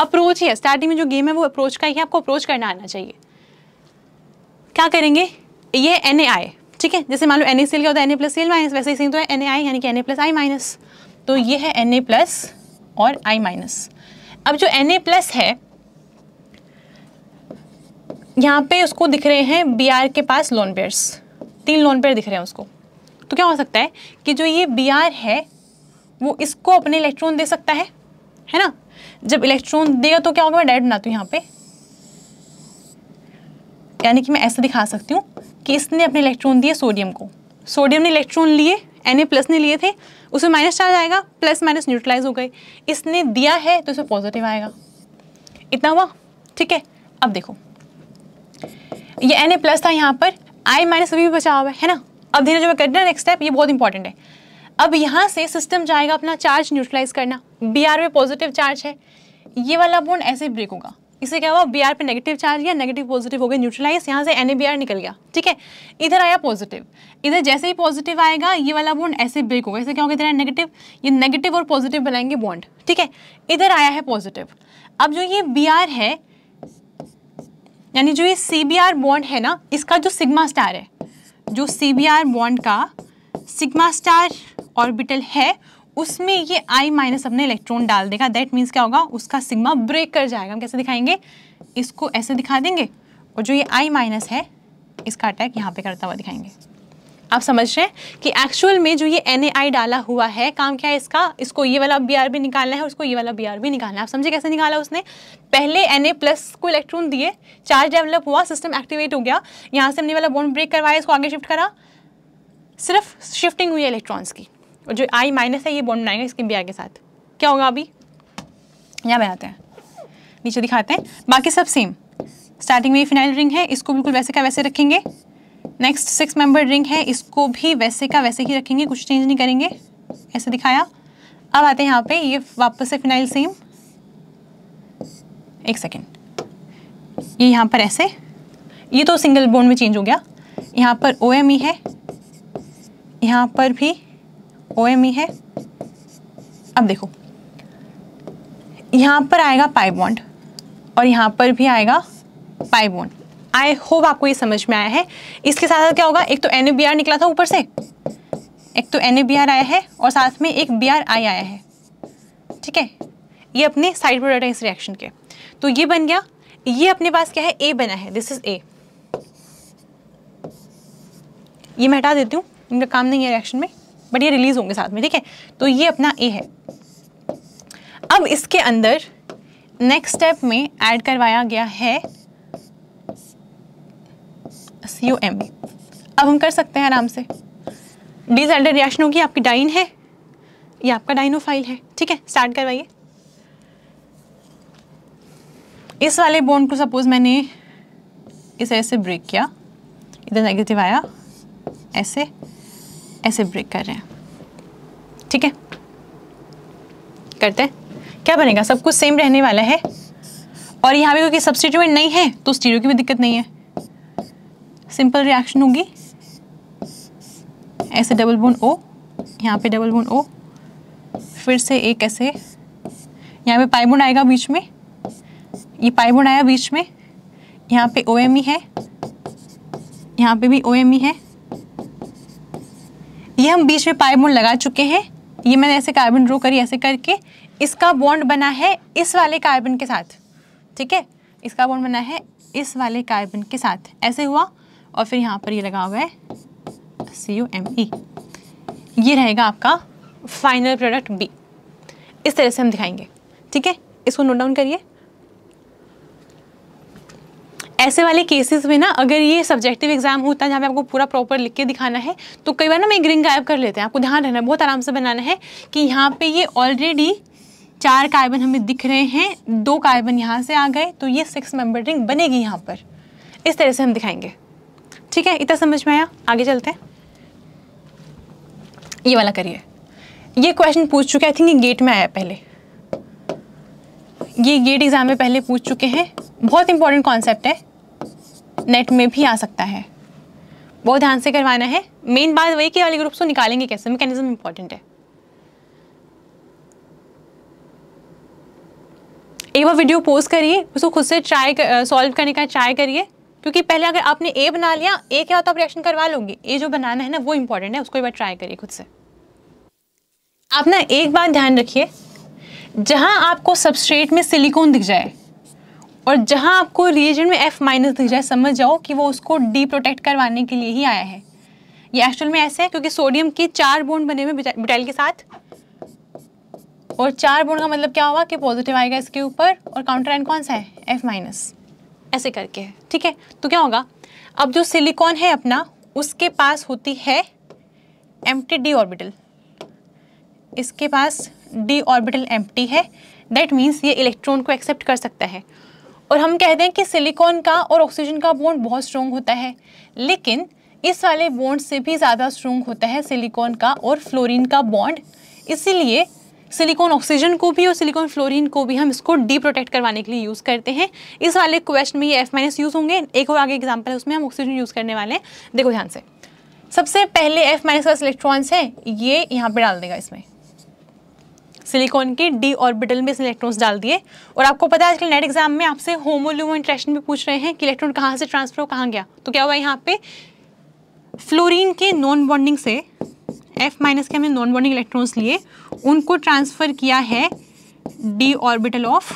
अप्रोच ही है स्टार्टिंग में जो गेम है वो अप्रोच का ही है आपको अप्रोच करना आना चाहिए क्या करेंगे ये एन ठीक है जैसे मान लो एन सेल क्या होता है एन प्लस सेल माइनस वैसे ही सेम तो है एन यानी कि एन प्लस आई माइनस तो ये है एन प्लस और आई माइनस अब जो एन प्लस है यहाँ पे उसको दिख रहे हैं बी के पास लोन पेयर्स तीन लोन पेयर दिख रहे हैं उसको तो क्या हो सकता है कि जो ये बी है वो इसको अपने इलेक्ट्रॉन दे सकता है है ना जब इलेक्ट्रॉन देगा तो क्या होगा मैं डायट बनाती हूँ यहाँ पे यानी कि मैं ऐसा दिखा सकती हूँ कि इसने अपने इलेक्ट्रॉन दिए सोडियम को सोडियम ने इलेक्ट्रॉन लिए एन प्लस ने लिए थे उसमें माइनस चार्ज आएगा प्लस माइनस न्यूट्रलाइज हो गए इसने दिया है तो इसमें पॉजिटिव आएगा इतना हुआ ठीक है अब देखो ये एन प्लस था यहाँ पर आई माइनस अभी भी बचा हुआ है ना अब धीरे जो मैं करना नेक्स्ट स्टेप ये बहुत इंपॉर्टेंट है अब यहाँ से सिस्टम जाएगा अपना चार्ज न्यूट्रलाइज करना बी आर पे पॉजिटिव चार्ज है ये वाला बॉन्ड ऐसे ब्रेक होगा इसे क्या हुआ बी आर पे नेगेटिव चार्ज गया नेगेटिव पॉजिटिव हो गया न्यूट्रलाइज यहाँ से एन निकल गया ठीक है इधर आया पॉजिटिव इधर जैसे ही पॉजिटिव आएगा ये वाला बॉन्ड ऐसे ब्रेक होगा इसे क्या होगा इधर आया नेगेटिव ये नेगेटिव और पॉजिटिव बनाएंगे बॉन्ड ठीक है इधर आया है पॉजिटिव अब जो ये बी आर है यानी जो ये सी बी आर बॉन्ड है ना इसका जो सिग्मा स्टार है जो सी बी आर बॉन्ड का सिग्मा स्टार ऑर्बिटल है उसमें ये आई माइनस अपने इलेक्ट्रॉन डाल देगा दैट मीन्स क्या होगा उसका सिग्मा ब्रेक कर जाएगा हम कैसे दिखाएंगे इसको ऐसे दिखा देंगे और जो ये आई माइनस है इसका अटैक यहाँ पे करता हुआ दिखाएंगे आप समझ रहे हैं कि एक्चुअल में जो ये एन डाला हुआ है काम क्या है इसका इसको ये वाला बी आर भी निकालना है उसको ये वाला बी आर भी निकालना है आप समझे कैसे निकाला उसने पहले एन प्लस को इलेक्ट्रॉन दिए चार्ज डेवलप हुआ सिस्टम एक्टिवेट हो गया यहाँ से हमने वाला बॉन्ड ब्रेक करवाया इसको आगे शिफ्ट करा सिर्फ शिफ्टिंग हुई इलेक्ट्रॉन्स की और जो आई माइनस है ये बॉन्ड बनाएगा इसके बी आर के साथ क्या होगा अभी यहाँ बनाते हैं नीचे दिखाते हैं बाकी सब सेम स्टार्टिंग में ये फिनाइल रिंग है इसको बिल्कुल वैसे का वैसे रखेंगे नेक्स्ट सिक्स मेंबर रिंग है इसको भी वैसे का वैसे ही रखेंगे कुछ चेंज नहीं करेंगे ऐसे दिखाया अब आते हैं यहाँ पे ये वापस से फिनाइल सेम एक सेकेंड ये यहाँ पर ऐसे ये तो सिंगल बोन में चेंज हो गया यहाँ पर ओ e है यहाँ पर भी ओ एम ई है अब देखो यहाँ पर आएगा पाई बॉन्ड और यहाँ पर भी आएगा पाई बॉन्ड आई होप आपको ये समझ में आया है इसके साथ साथ क्या होगा एक तो एन निकला था ऊपर से एक तो एन आया है और साथ में एक बी आया है ठीक है ये अपने साइड प्रोडक्ट है इस रिएक्शन के तो ये बन गया ये अपने पास क्या है ए बना है दिस इज ए ये मैं हटा देती हूँ इनका काम नहीं है रिएक्शन में बट ये रिलीज होंगे साथ में ठीक है तो ये अपना ए है अब इसके अंदर नेक्स्ट स्टेप में ऐड करवाया गया है सी ओ एम अब हम कर सकते हैं आराम से डिजेल्डर रिएक्शन होगी आपकी डाइन है ये आपका डाइनो फाइल है ठीक है स्टार्ट करवाइए इस वाले बॉन्ड को सपोज मैंने इस ऐसे ब्रेक किया इधर नेगेटिव आया ऐसे ऐसे ब्रेक कर रहे हैं ठीक है करते हैं क्या बनेगा सब कुछ सेम रहने वाला है और यहाँ पे क्योंकि सब्सटीट्यूएंट नहीं है तो स्टीरियो की भी दिक्कत नहीं है सिंपल रिएक्शन होगी ऐसे डबल बोन ओ यहाँ पे डबल बोन ओ फिर से एक ऐसे यहाँ पे पाइबोन आएगा बीच में ये पाइबोन आया बीच में यहाँ पे ओ है यहाँ पे भी ओ है ये हम बीच में पाइप बॉन्ड लगा चुके हैं ये मैंने ऐसे कार्बन ड्रो करी ऐसे करके इसका बॉन्ड बना है इस वाले कार्बन के साथ ठीक है इसका बॉन्ड बना है इस वाले कार्बन के साथ ऐसे हुआ और फिर यहाँ पर ये लगा हुआ है सी यू एम ई ये रहेगा आपका फाइनल प्रोडक्ट बी इस तरह से हम दिखाएंगे ठीक है इसको नोट डाउन करिए ऐसे वाले केसेस में ना अगर ये सब्जेक्टिव एग्जाम होता है जहाँ पे आपको पूरा प्रॉपर लिख के दिखाना है तो कई बार ना मैं ग्रिंग गायब कर लेते हैं आपको ध्यान रहना बहुत आराम से बनाना है कि यहाँ पे ये ऑलरेडी चार कार्बन हमें दिख रहे हैं दो कार्बन यहाँ से आ गए तो ये सिक्स मेंबर रिंग बनेगी यहाँ पर इस तरह से हम दिखाएंगे ठीक है इतना समझ में आया आगे चलते हैं ये वाला करिए ये क्वेश्चन पूछ चुके आई थिंक ये गेट में आया पहले ये गेट एग्ज़ाम में पहले पूछ चुके हैं बहुत इंपॉर्टेंट कॉन्सेप्ट है नेट में भी आ सकता है बहुत ध्यान से करवाना है मेन बात वही कि वाले ग्रुप को निकालेंगे कैसे मैकेनिज्म इंपॉर्टेंट है एक बार वीडियो पोस्ट करिए उसको खुद से ट्राई सॉल्व करने का ट्राई करिए क्योंकि पहले अगर आपने ए बना लिया ए क्या होता रिएक्शन करवा लोगे ए जो बनाना है ना वो इंपॉर्टेंट है उसको एक बार ट्राई करिए खुद से आप ना एक बात ध्यान रखिए जहाँ आपको सबस्ट्रेट में सिलिकॉन दिख जाए और जहाँ आपको रिएजेंट में एफ माइनस दिख जाए समझ जाओ कि वो उसको डी प्रोटेक्ट करवाने के लिए ही आया है ये एक्चुअल में ऐसे है क्योंकि सोडियम के चार बोन्ड बने हुए बिटाइल के साथ और चार बोन्ड का मतलब क्या हुआ कि पॉजिटिव आएगा इसके ऊपर और काउंटर एंड कौन सा है एफ माइनस ऐसे करके है ठीक है तो क्या होगा अब जो सिलिकॉन है अपना उसके पास होती है एम्प्टी डी ऑर्बिटल इसके पास डी ऑर्बिटल एम्प्टी है दैट मीन्स ये इलेक्ट्रॉन को एक्सेप्ट कर सकता है और हम कहते हैं कि सिलिकॉन का और ऑक्सीजन का बॉन्ड बहुत स्ट्रॉन्ग होता है लेकिन इस वाले बॉन्ड से भी ज़्यादा स्ट्रॉन्ग होता है सिलिकॉन का और फ्लोरीन का बॉन्ड इसीलिए सिलिकॉन ऑक्सीजन को भी और सिलिकॉन फ्लोरीन को भी हम इसको डी प्रोटेक्ट करवाने के लिए यूज़ करते हैं इस वाले क्वेश्चन में ये एफ माइनस यूज़ होंगे एक और आगे एग्जाम्पल है उसमें हम ऑक्सीजन यूज़ करने वाले हैं देखो ध्यान से सबसे पहले एफ माइनस का इलेक्ट्रॉन्स है ये यहाँ पर डाल देगा इसमें सिलिकॉन के डी ऑर्बिटल में इलेक्ट्रॉन्स डाल दिए और आपको पता है आजकल नेट एग्जाम में आपसे होमोलूमो इंट्रेक्शन भी पूछ रहे हैं कि इलेक्ट्रॉन कहाँ से ट्रांसफर हो कहाँ गया तो क्या हुआ यहाँ पे फ्लोरिन के नॉन बॉन्डिंग से एफ माइनस के हमने नॉन बॉन्डिंग इलेक्ट्रॉन्स लिए उनको ट्रांसफ़र किया है डी ऑर्बिटल ऑफ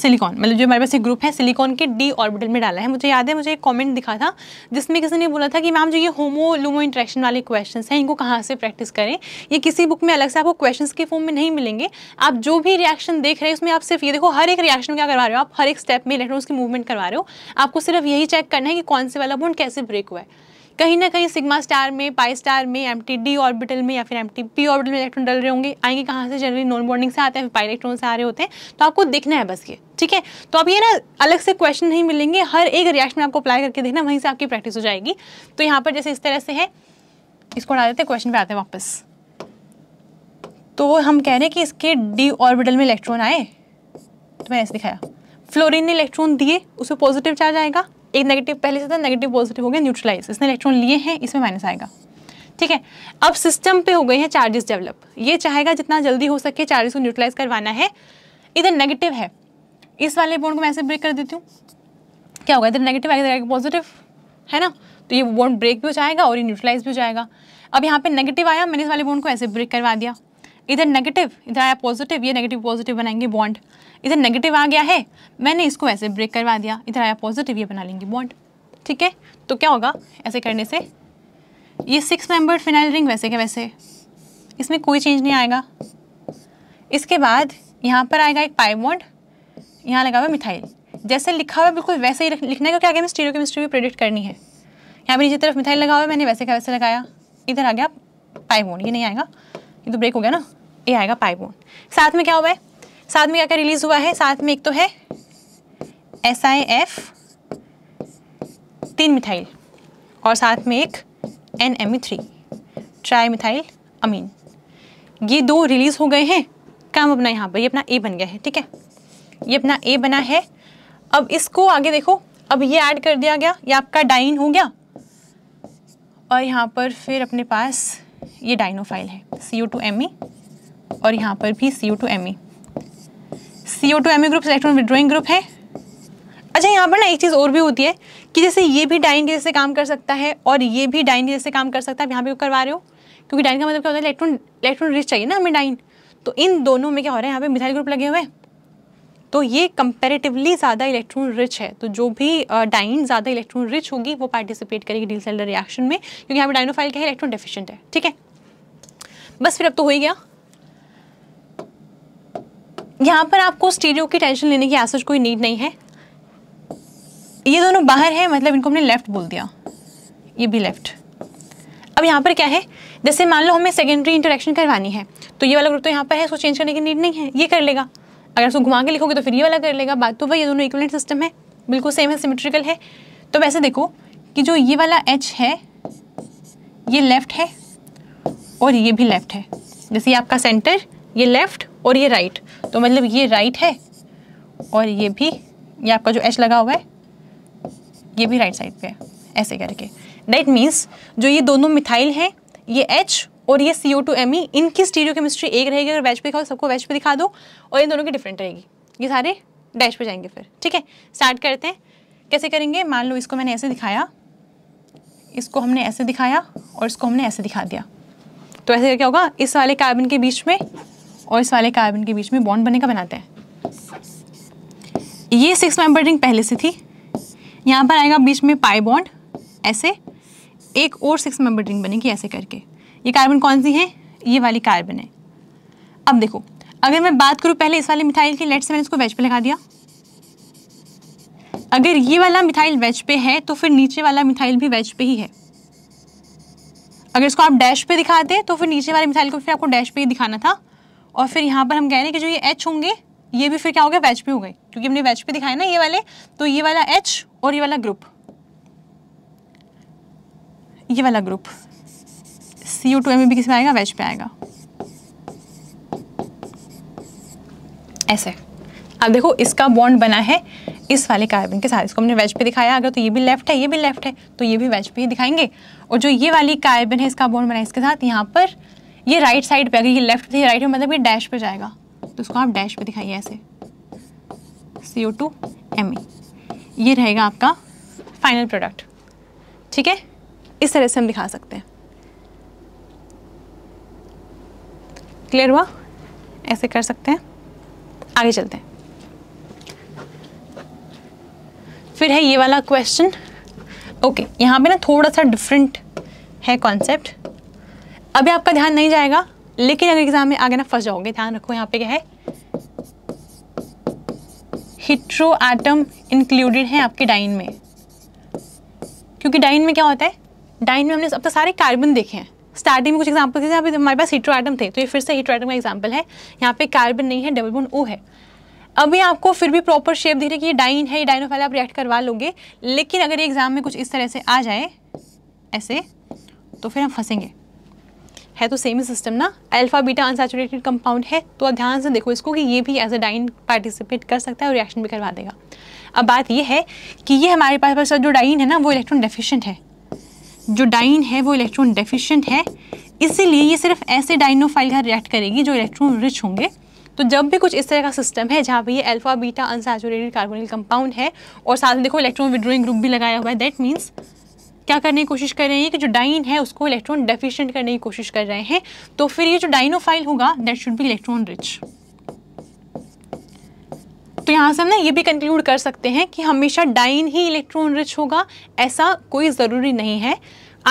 सिलिकॉन मतलब जो हमारे पास एक ग्रुप है सिलिकॉन के डी ऑर्बिटल में डाला है मुझे याद है मुझे एक कमेंट दिखा था जिसमें किसी ने बोला था कि मैम जो ये होमो लूमो इंट्रैक्शन वाले क्वेश्चन हैं इनको कहाँ से प्रैक्टिस करें ये किसी बुक में अलग से आपको क्वेश्चन के फॉर्म में नहीं मिलेंगे आप जो भी रिएक्शन देख रहे हैं उसमें आप सिर्फ ये देखो हर एक रिएक्शन क्या करवा रहे हो आप हर एक स्टेप में इलेक्ट्रॉन की मूवमेंट करवा रहे हो आपको सिर्फ यही चेक करना है कि कौन से वाला बोन कैसे ब्रेक हुआ है कहीं ना कहीं सिग्मा स्टार में पाई स्टार में एम डी ऑर्बिटल में या फिर एम पी ऑर्बिटल में इलेक्ट्रॉन डल रहे होंगे आएंगे कहाँ से जनरली नॉन बॉन्डिंग से आते हैं पाई इलेक्ट्रॉन से आ रहे होते हैं तो आपको देखना है बस ये ठीक है तो अब ये ना अलग से क्वेश्चन नहीं मिलेंगे हर एक रिएक्शन में आपको अप्लाई करके देखना वहीं से आपकी प्रैक्टिस हो जाएगी तो यहाँ पर जैसे इस तरह से है इसको हटा देते हैं क्वेश्चन पे आते हैं वापस तो हम कह रहे हैं कि इसके डी ऑर्बिटल में इलेक्ट्रॉन आए तो मैंने ऐसे दिखाया फ्लोरीन ने इलेक्ट्रॉन दिए उसमें पॉजिटिव चार्ज आएगा एक नेगेटिव पहले से था नेगेटिव पॉजिटिव हो गया न्यूट्रलाइज इसने इलेक्ट्रॉन लिए हैं इसमें माइनस आएगा ठीक है अब सिस्टम पे हो गई है चार्जेस डेवलप ये चाहेगा जितना जल्दी हो सके चार्जेस को न्यूट्रलाइज करवाना है इधर नेगेटिव है इस वाले बॉन्ड को मैं ऐसे ब्रेक कर देती हूँ क्या होगा इधर नेगेटिव आएगा इधर पॉजिटिव है ना तो ये बॉन्ड ब्रेक भी हो जाएगा और ये न्यूट्रलाइज भी हो जाएगा अब यहाँ पर नेगेटिव आया मैंने इस वाले बॉन्ड को ऐसे ब्रेक करवा दिया इधर नेगेटिव इधर आया पॉजिटिव ये नेगेटिव पॉजिटिव बनाएंगे बॉन्ड इधर नेगेटिव आ गया है मैंने इसको ऐसे ब्रेक करवा दिया इधर आया पॉजिटिव ये बना लेंगे बॉन्ड ठीक है तो क्या होगा ऐसे करने से ये सिक्स मेंबर्ड फिनाइल रिंग वैसे के वैसे इसमें कोई चेंज नहीं आएगा इसके बाद यहाँ पर आएगा एक पाई बॉन्ड यहाँ लगा हुआ मिथाइल जैसे लिखा हुआ बिल्कुल वैसे ही लिखना है क्योंकि आगे हमें स्टीरियो केमिस्ट्री भी प्रेडिक्ट करनी है यहाँ पर नीचे तरफ मिथाइल लगा हुआ है मैंने वैसे का वैसे लगाया इधर आ गया पाई बॉन्ड ये नहीं आएगा ये तो ब्रेक हो गया ना ये आएगा पाई बॉन्ड साथ में क्या हुआ है साथ में क्या क्या रिलीज हुआ है साथ में एक तो है एस आई एफ तीन मिथाइल और साथ में एक N M E three tri methyl amine ये दो रिलीज हो गए हैं काम अपना यहाँ पर ये अपना ए बन गया है ठीक है ये अपना ए बना है अब इसको आगे देखो अब ये ऐड कर दिया गया ये आपका डाइन हो गया और यहाँ पर फिर अपने पास ये डाइनोफाइल है C U two M E और यहाँ पर भी C U two M E C O two M group electron withdrawing group है अच्छा यहाँ पर ना एक चीज़ और भी होती है कि जैसे ये भी डाइन के जैसे काम कर सकता है और ये भी डाइन के जैसे काम कर सकता है आप यहाँ पे करवा रहे हो क्योंकि डाइन का मतलब क्या होता है इलेक्ट्रॉन इलेक्ट्रॉन रिच चाहिए ना हमें डाइन तो इन दोनों में क्या हो रहा है यहाँ पे मिथाइल ग्रुप लगे हुए हैं तो ये कंपेरेटिवली ज़्यादा इलेक्ट्रॉन रिच है तो जो भी डाइन ज़्यादा इलेक्ट्रॉन रिच होगी वो पार्टिसिपेट करेगी डील सेलर रिएक्शन में क्योंकि यहाँ पे डाइनोफाइल क्या है इलेक्ट्रॉन डेफिशिएंट है ठीक है बस फिर अब तो हो ही गया यहाँ पर आपको स्टीरियो की टेंशन लेने की एसज कोई नीड नहीं है ये दोनों बाहर हैं मतलब इनको हमने लेफ़्ट बोल दिया ये भी लेफ़्ट अब यहाँ पर क्या है जैसे मान लो हमें सेकेंडरी इंटरेक्शन करवानी है तो ये वाला ग्रुप तो यहाँ पर है उसको चेंज करने की नीड नहीं है ये कर लेगा अगर उसको घुमा के लिखोगे तो फिर ये वाला कर लेगा बात तो भाई ये दोनों इक्वलेंट सिस्टम है बिल्कुल सेम है सिमेट्रिकल है तो वैसे देखो कि जो ये वाला एच है ये लेफ़्ट है और ये भी लेफ़्ट है जैसे ये आपका सेंटर ये लेफ़्ट और ये राइट तो मतलब ये राइट है और ये भी ये आपका जो एच लगा हुआ है ये भी राइट साइड पे है ऐसे करके डेट मीन्स जो ये दोनों मिथाइल हैं ये एच और ये सी ओ टू एम ई इनकी स्टीरियो केमिस्ट्री एक रहेगी अगर वेज पे दिखाओ सबको वेज पे दिखा दो और इन दोनों की डिफरेंट रहेगी ये सारे डैश पे जाएंगे फिर ठीक है स्टार्ट करते हैं कैसे करेंगे मान लो इसको मैंने ऐसे दिखाया इसको हमने ऐसे दिखाया और इसको हमने ऐसे दिखा दिया तो ऐसे क्या होगा इस वाले कार्बन के बीच में और इस वाले कार्बन के बीच में बॉन्ड बने का बनाते हैं ये सिक्स मेंबर रिंग पहले से थी यहाँ पर आएगा बीच में पाई बॉन्ड ऐसे एक और सिक्स मेंबर रिंग बनेगी ऐसे करके ये कार्बन कौन सी है ये वाली कार्बन है अब देखो अगर मैं बात करूँ पहले इस वाले मिथाइल की लेट से मैंने इसको वेज पे लगा दिया अगर ये वाला मिथाइल वेज पे है तो फिर नीचे वाला मिथाइल भी वेज पे ही है अगर इसको आप डैश पे दिखाते तो फिर नीचे वाले मिथाइल को फिर आपको डैश पे ही दिखाना था और फिर यहाँ पर हम कह रहे हैं कि जो ये एच होंगे ये भी फिर क्या हो गया वेज पे हो गए क्योंकि हमने वेज पे दिखाया ना ये वाले तो ये वाला एच और ये वाला ग्रुप ये वाला group C O two M भी किस में आएगा वेज पे आएगा ऐसे अब देखो इसका बॉन्ड बना है इस वाले कार्बन के साथ इसको हमने वेज पे दिखाया अगर तो ये भी लेफ्ट है ये भी लेफ्ट है तो ये भी वेज पे ही दिखाएंगे और जो ये वाली कार्बन है इसका बॉन्ड बना है इसके साथ यहाँ पर ये राइट साइड पे अगर ये लेफ्ट थी राइट में मतलब ये डैश पे जाएगा तो उसको आप डैश पे दिखाइए ऐसे सी ओ टू एम ई ये रहेगा आपका फाइनल प्रोडक्ट ठीक है इस तरह से हम दिखा सकते हैं क्लियर हुआ ऐसे कर सकते हैं आगे चलते हैं फिर है ये वाला क्वेश्चन ओके यहाँ पे ना थोड़ा सा डिफरेंट है कॉन्सेप्ट अभी आपका ध्यान नहीं जाएगा लेकिन अगर एग्जाम में आगे ना फंस जाओगे ध्यान रखो यहाँ पे क्या है हिट्रो एटम इंक्लूडेड है आपके डाइन में क्योंकि डाइन में क्या होता है डाइन में हमने अब तक तो सारे कार्बन देखे हैं स्टार्टिंग में कुछ एग्जाम्पल थे अभी हमारे पास हिट्रो एटम थे तो ये फिर से हिट्रो एटम का एग्जाम्पल है यहाँ पे कार्बन नहीं है डबल बोन ओ है अभी आपको फिर भी प्रॉपर शेप दे रही है कि ये डाइन है ये डाइनोफाइल आप रिएक्ट करवा लोगे लेकिन अगर ये एग्जाम में कुछ इस तरह से आ जाए ऐसे तो फिर हम फंसेंगे है तो सेम ही सिस्टम ना अल्फा बीटा अनसेचुरेटेड कंपाउंड है तो आप ध्यान से देखो इसको कि ये भी एज अ डाइन पार्टिसिपेट कर सकता है और रिएक्शन भी करवा देगा अब बात ये है कि ये हमारे पास पास जो डाइन है ना वो इलेक्ट्रॉन डेफिशिएंट है जो डाइन है वो इलेक्ट्रॉन डेफिशिएंट है इसीलिए ये सिर्फ ऐसे डाइनोफाइल का रिएक्ट करेगी जो इलेक्ट्रॉन रिच होंगे तो जब भी कुछ इस तरह का सिस्टम है जहाँ पे ये alpha beta unsaturated carbonyl compound है और साथ में देखो इलेक्ट्रॉन विड्रोइंग ग्रुप भी लगाया हुआ है दैट मीन्स क्या करने की कोशिश कर रहे हैं कि जो डाइन है उसको इलेक्ट्रॉन डेफिशिएंट करने की कोशिश कर रहे हैं तो फिर ये जो डाइनोफाइल होगा that should be electron rich तो यहाँ से हम ना ये भी कंक्लूड कर सकते हैं कि हमेशा डाइन ही इलेक्ट्रॉन रिच होगा ऐसा कोई ज़रूरी नहीं है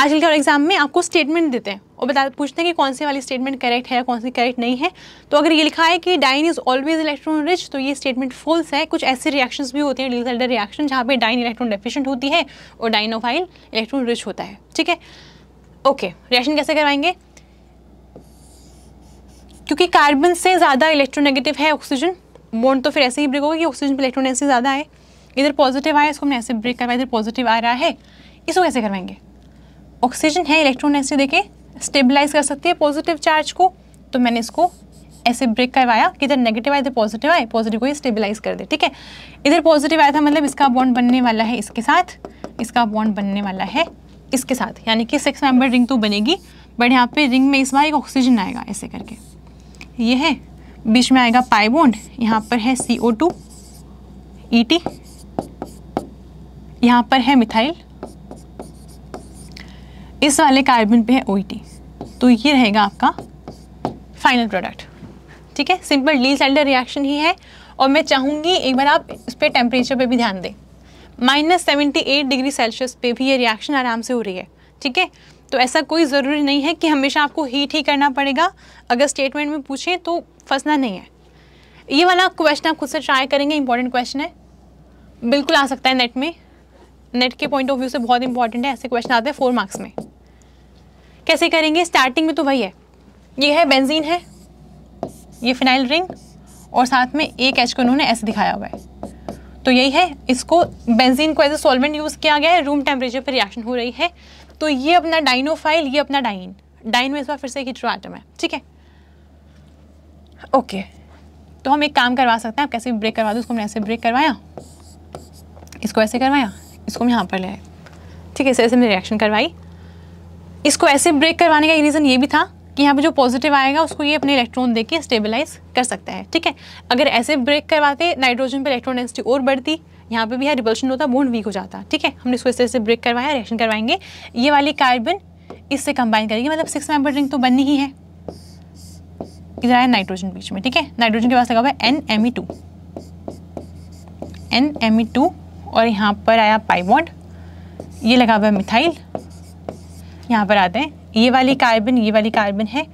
आजकल के एग्जाम में आपको स्टेटमेंट देते हैं और बता पूछते हैं कि कौन सी वाली स्टेटमेंट करेक्ट है कौन सी करेक्ट नहीं है तो अगर ये लिखा है कि diene is always electron rich तो ये स्टेटमेंट फॉल्स है कुछ ऐसे रिएक्शन भी होते हैं डीजल्डर रिएक्शन जहाँ पे डाइन इलेक्ट्रॉन डेफिशिएंट होती है और डाइनोफाइल इलेक्ट्रॉन रिच होता है ठीक है ओके रिएक्शन कैसे करवाएंगे क्योंकि कार्बन से ज़्यादा इलेक्ट्रोनेगेटिव है ऑक्सीजन बोन तो फिर ऐसे ही ब्रेक होगा कि ऑक्सीजन पर इलेक्ट्रॉन ऐसे ज़्यादा है इधर पॉजिटिव आया इसको हमने ऐसे ब्रेक करवाया इधर पॉजिटिव आ रहा है इसको कैसे करवाएंगे ऑक्सीजन है इलेक्ट्रॉन ऐसे देखे स्टेबलाइज कर सकती है पॉजिटिव चार्ज को तो मैंने इसको ऐसे ब्रेक करवाया कि इधर नेगेटिव आए थे पॉजिटिव आए पॉजिटिव को ही स्टेबलाइज कर दे ठीक है इधर पॉजिटिव आया था मतलब इसका बॉन्ड बनने वाला है इसके साथ इसका बॉन्ड बनने वाला है इसके साथ यानी कि सिक्स मेंबर रिंग तो बनेगी बट यहाँ पे रिंग में इस बार एक ऑक्सीजन आएगा ऐसे करके ये है बीच में आएगा पाई बॉन्ड यहाँ पर है सी ओ टू ई टी यहाँ पर है मिथाइल इस वाले कार्बन पे है ओ टी e तो ये रहेगा आपका फाइनल प्रोडक्ट ठीक है सिंपल डील सेंडर रिएक्शन ही है और मैं चाहूँगी एक बार आप इस पर टेम्परेचर पर भी ध्यान दें minus seventy eight degree Celsius पे भी ये रिएक्शन आराम से हो रही है ठीक है तो ऐसा कोई ज़रूरी नहीं है कि हमेशा आपको हीट ही करना पड़ेगा अगर स्टेटमेंट में पूछें तो फंसना नहीं है ये वाला क्वेश्चन आप खुद से ट्राई करेंगे इंपॉर्टेंट क्वेश्चन है बिल्कुल आ सकता है नेट में नेट के पॉइंट ऑफ व्यू से बहुत इंपॉर्टेंट है ऐसे क्वेश्चन आते हैं फोर मार्क्स में कैसे करेंगे स्टार्टिंग में तो वही है ये है बेंजीन है ये फिनाइल रिंग और साथ में एक एच को उन्होंने ऐसे दिखाया हुआ है तो यही है इसको बेंजीन को एज ए सॉल्वेंट यूज़ किया गया है रूम टेम्परेचर पर रिएक्शन हो रही है तो ये अपना डाइनोफाइल ये अपना डाइन डाइन में इस बार फिर से हिट्रो आइटम है ठीक है ओके तो हम एक काम करवा सकते हैं आप कैसे ब्रेक करवा दो उसको हमने ऐसे ब्रेक करवाया इसको ऐसे करवाया इसको हम यहाँ पर ले आए ठीक है इसे ऐसे मैंने रिएक्शन करवाई इसको ऐसे ब्रेक करवाने का रीज़न ये भी था कि यहाँ पे जो पॉजिटिव आएगा उसको ये अपने इलेक्ट्रॉन देके स्टेबलाइज कर सकता है ठीक है अगर ऐसे ब्रेक करवाते नाइट्रोजन पर इलेक्ट्रॉन डेंसिटी और बढ़ती यहाँ पे भी यह रिपल्शन होता बोन वीक हो जाता ठीक है हमने इसको इस तरह से ब्रेक करवाया रिएक्शन करवाएंगे ये वाली कार्बन इससे कंबाइन करेंगे मतलब सिक्स मेंबर रिंग तो बननी ही है इधर आया नाइट्रोजन बीच में ठीक है नाइट्रोजन के पास लगा हुआ है N M E two N M E two और यहाँ पर आया पाइबॉन्ड ये लगा हुआ है मिथाइल यहाँ पर आते हैं ये वाली कार्बन ये वाली कार्बन है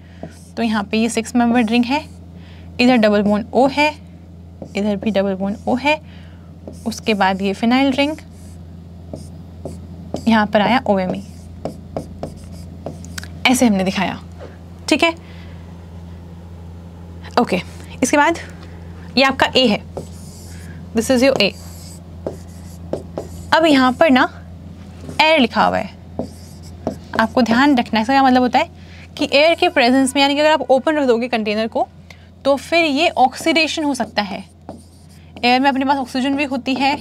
तो यहाँ पे ये सिक्स मेंबर रिंग है इधर डबल बोन ओ है इधर भी डबल बोन ओ है उसके बाद ये फिनाइल रिंग यहाँ पर आया ओ e। ऐसे हमने दिखाया ठीक है ओके इसके बाद ये आपका ए है दिस इज़ योर ए अब यहाँ पर ना एयर लिखा हुआ है आपको ध्यान रखना है इसका क्या मतलब होता है कि एयर के प्रेजेंस में यानी कि अगर आप ओपन रख दोगे कंटेनर को तो फिर ये ऑक्सीडेशन हो सकता है एयर में अपने पास ऑक्सीजन भी होती है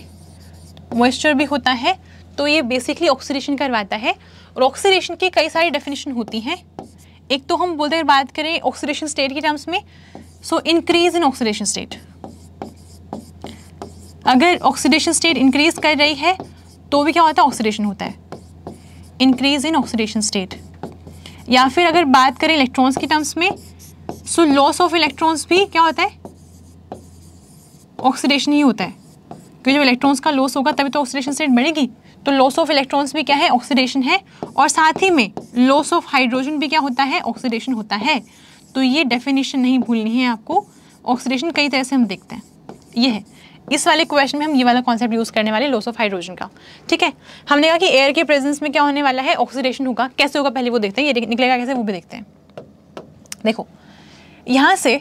मॉइस्चर भी होता है तो ये बेसिकली ऑक्सीडेशन करवाता है और ऑक्सीडेशन की कई सारी डेफिनेशन होती हैं एक तो हम बोलते हैं बात करें ऑक्सीडेशन स्टेट के टर्म्स में so increase in oxidation state अगर ऑक्सीडेशन स्टेट इंक्रीज कर रही है तो भी क्या होता है ऑक्सीडेशन होता है इंक्रीज इन ऑक्सीडेशन स्टेट या फिर अगर बात करें इलेक्ट्रॉन्स के टर्म्स में सो लॉस ऑफ इलेक्ट्रॉन्स भी क्या होता है ऑक्सीडेशन ही होता है क्योंकि जब इलेक्ट्रॉन्स का लॉस होगा तभी तो ऑक्सीडेशन स्टेट बढ़ेगी तो लॉस ऑफ इलेक्ट्रॉन्स भी क्या है ऑक्सीडेशन है और साथ ही में लॉस ऑफ हाइड्रोजन भी क्या होता है ऑक्सीडेशन होता है तो ये डेफिनेशन नहीं भूलनी है आपको ऑक्सीडेशन कई तरह से हम देखते हैं ये है इस वाले क्वेश्चन में हम ये वाला कॉन्सेप्ट यूज़ करने वाले लॉस ऑफ हाइड्रोजन का ठीक है हमने कहा कि एयर के प्रेजेंस में क्या होने वाला है ऑक्सीडेशन होगा कैसे होगा पहले वो देखते हैं ये निकलेगा कैसे वो भी देखते हैं देखो यहाँ से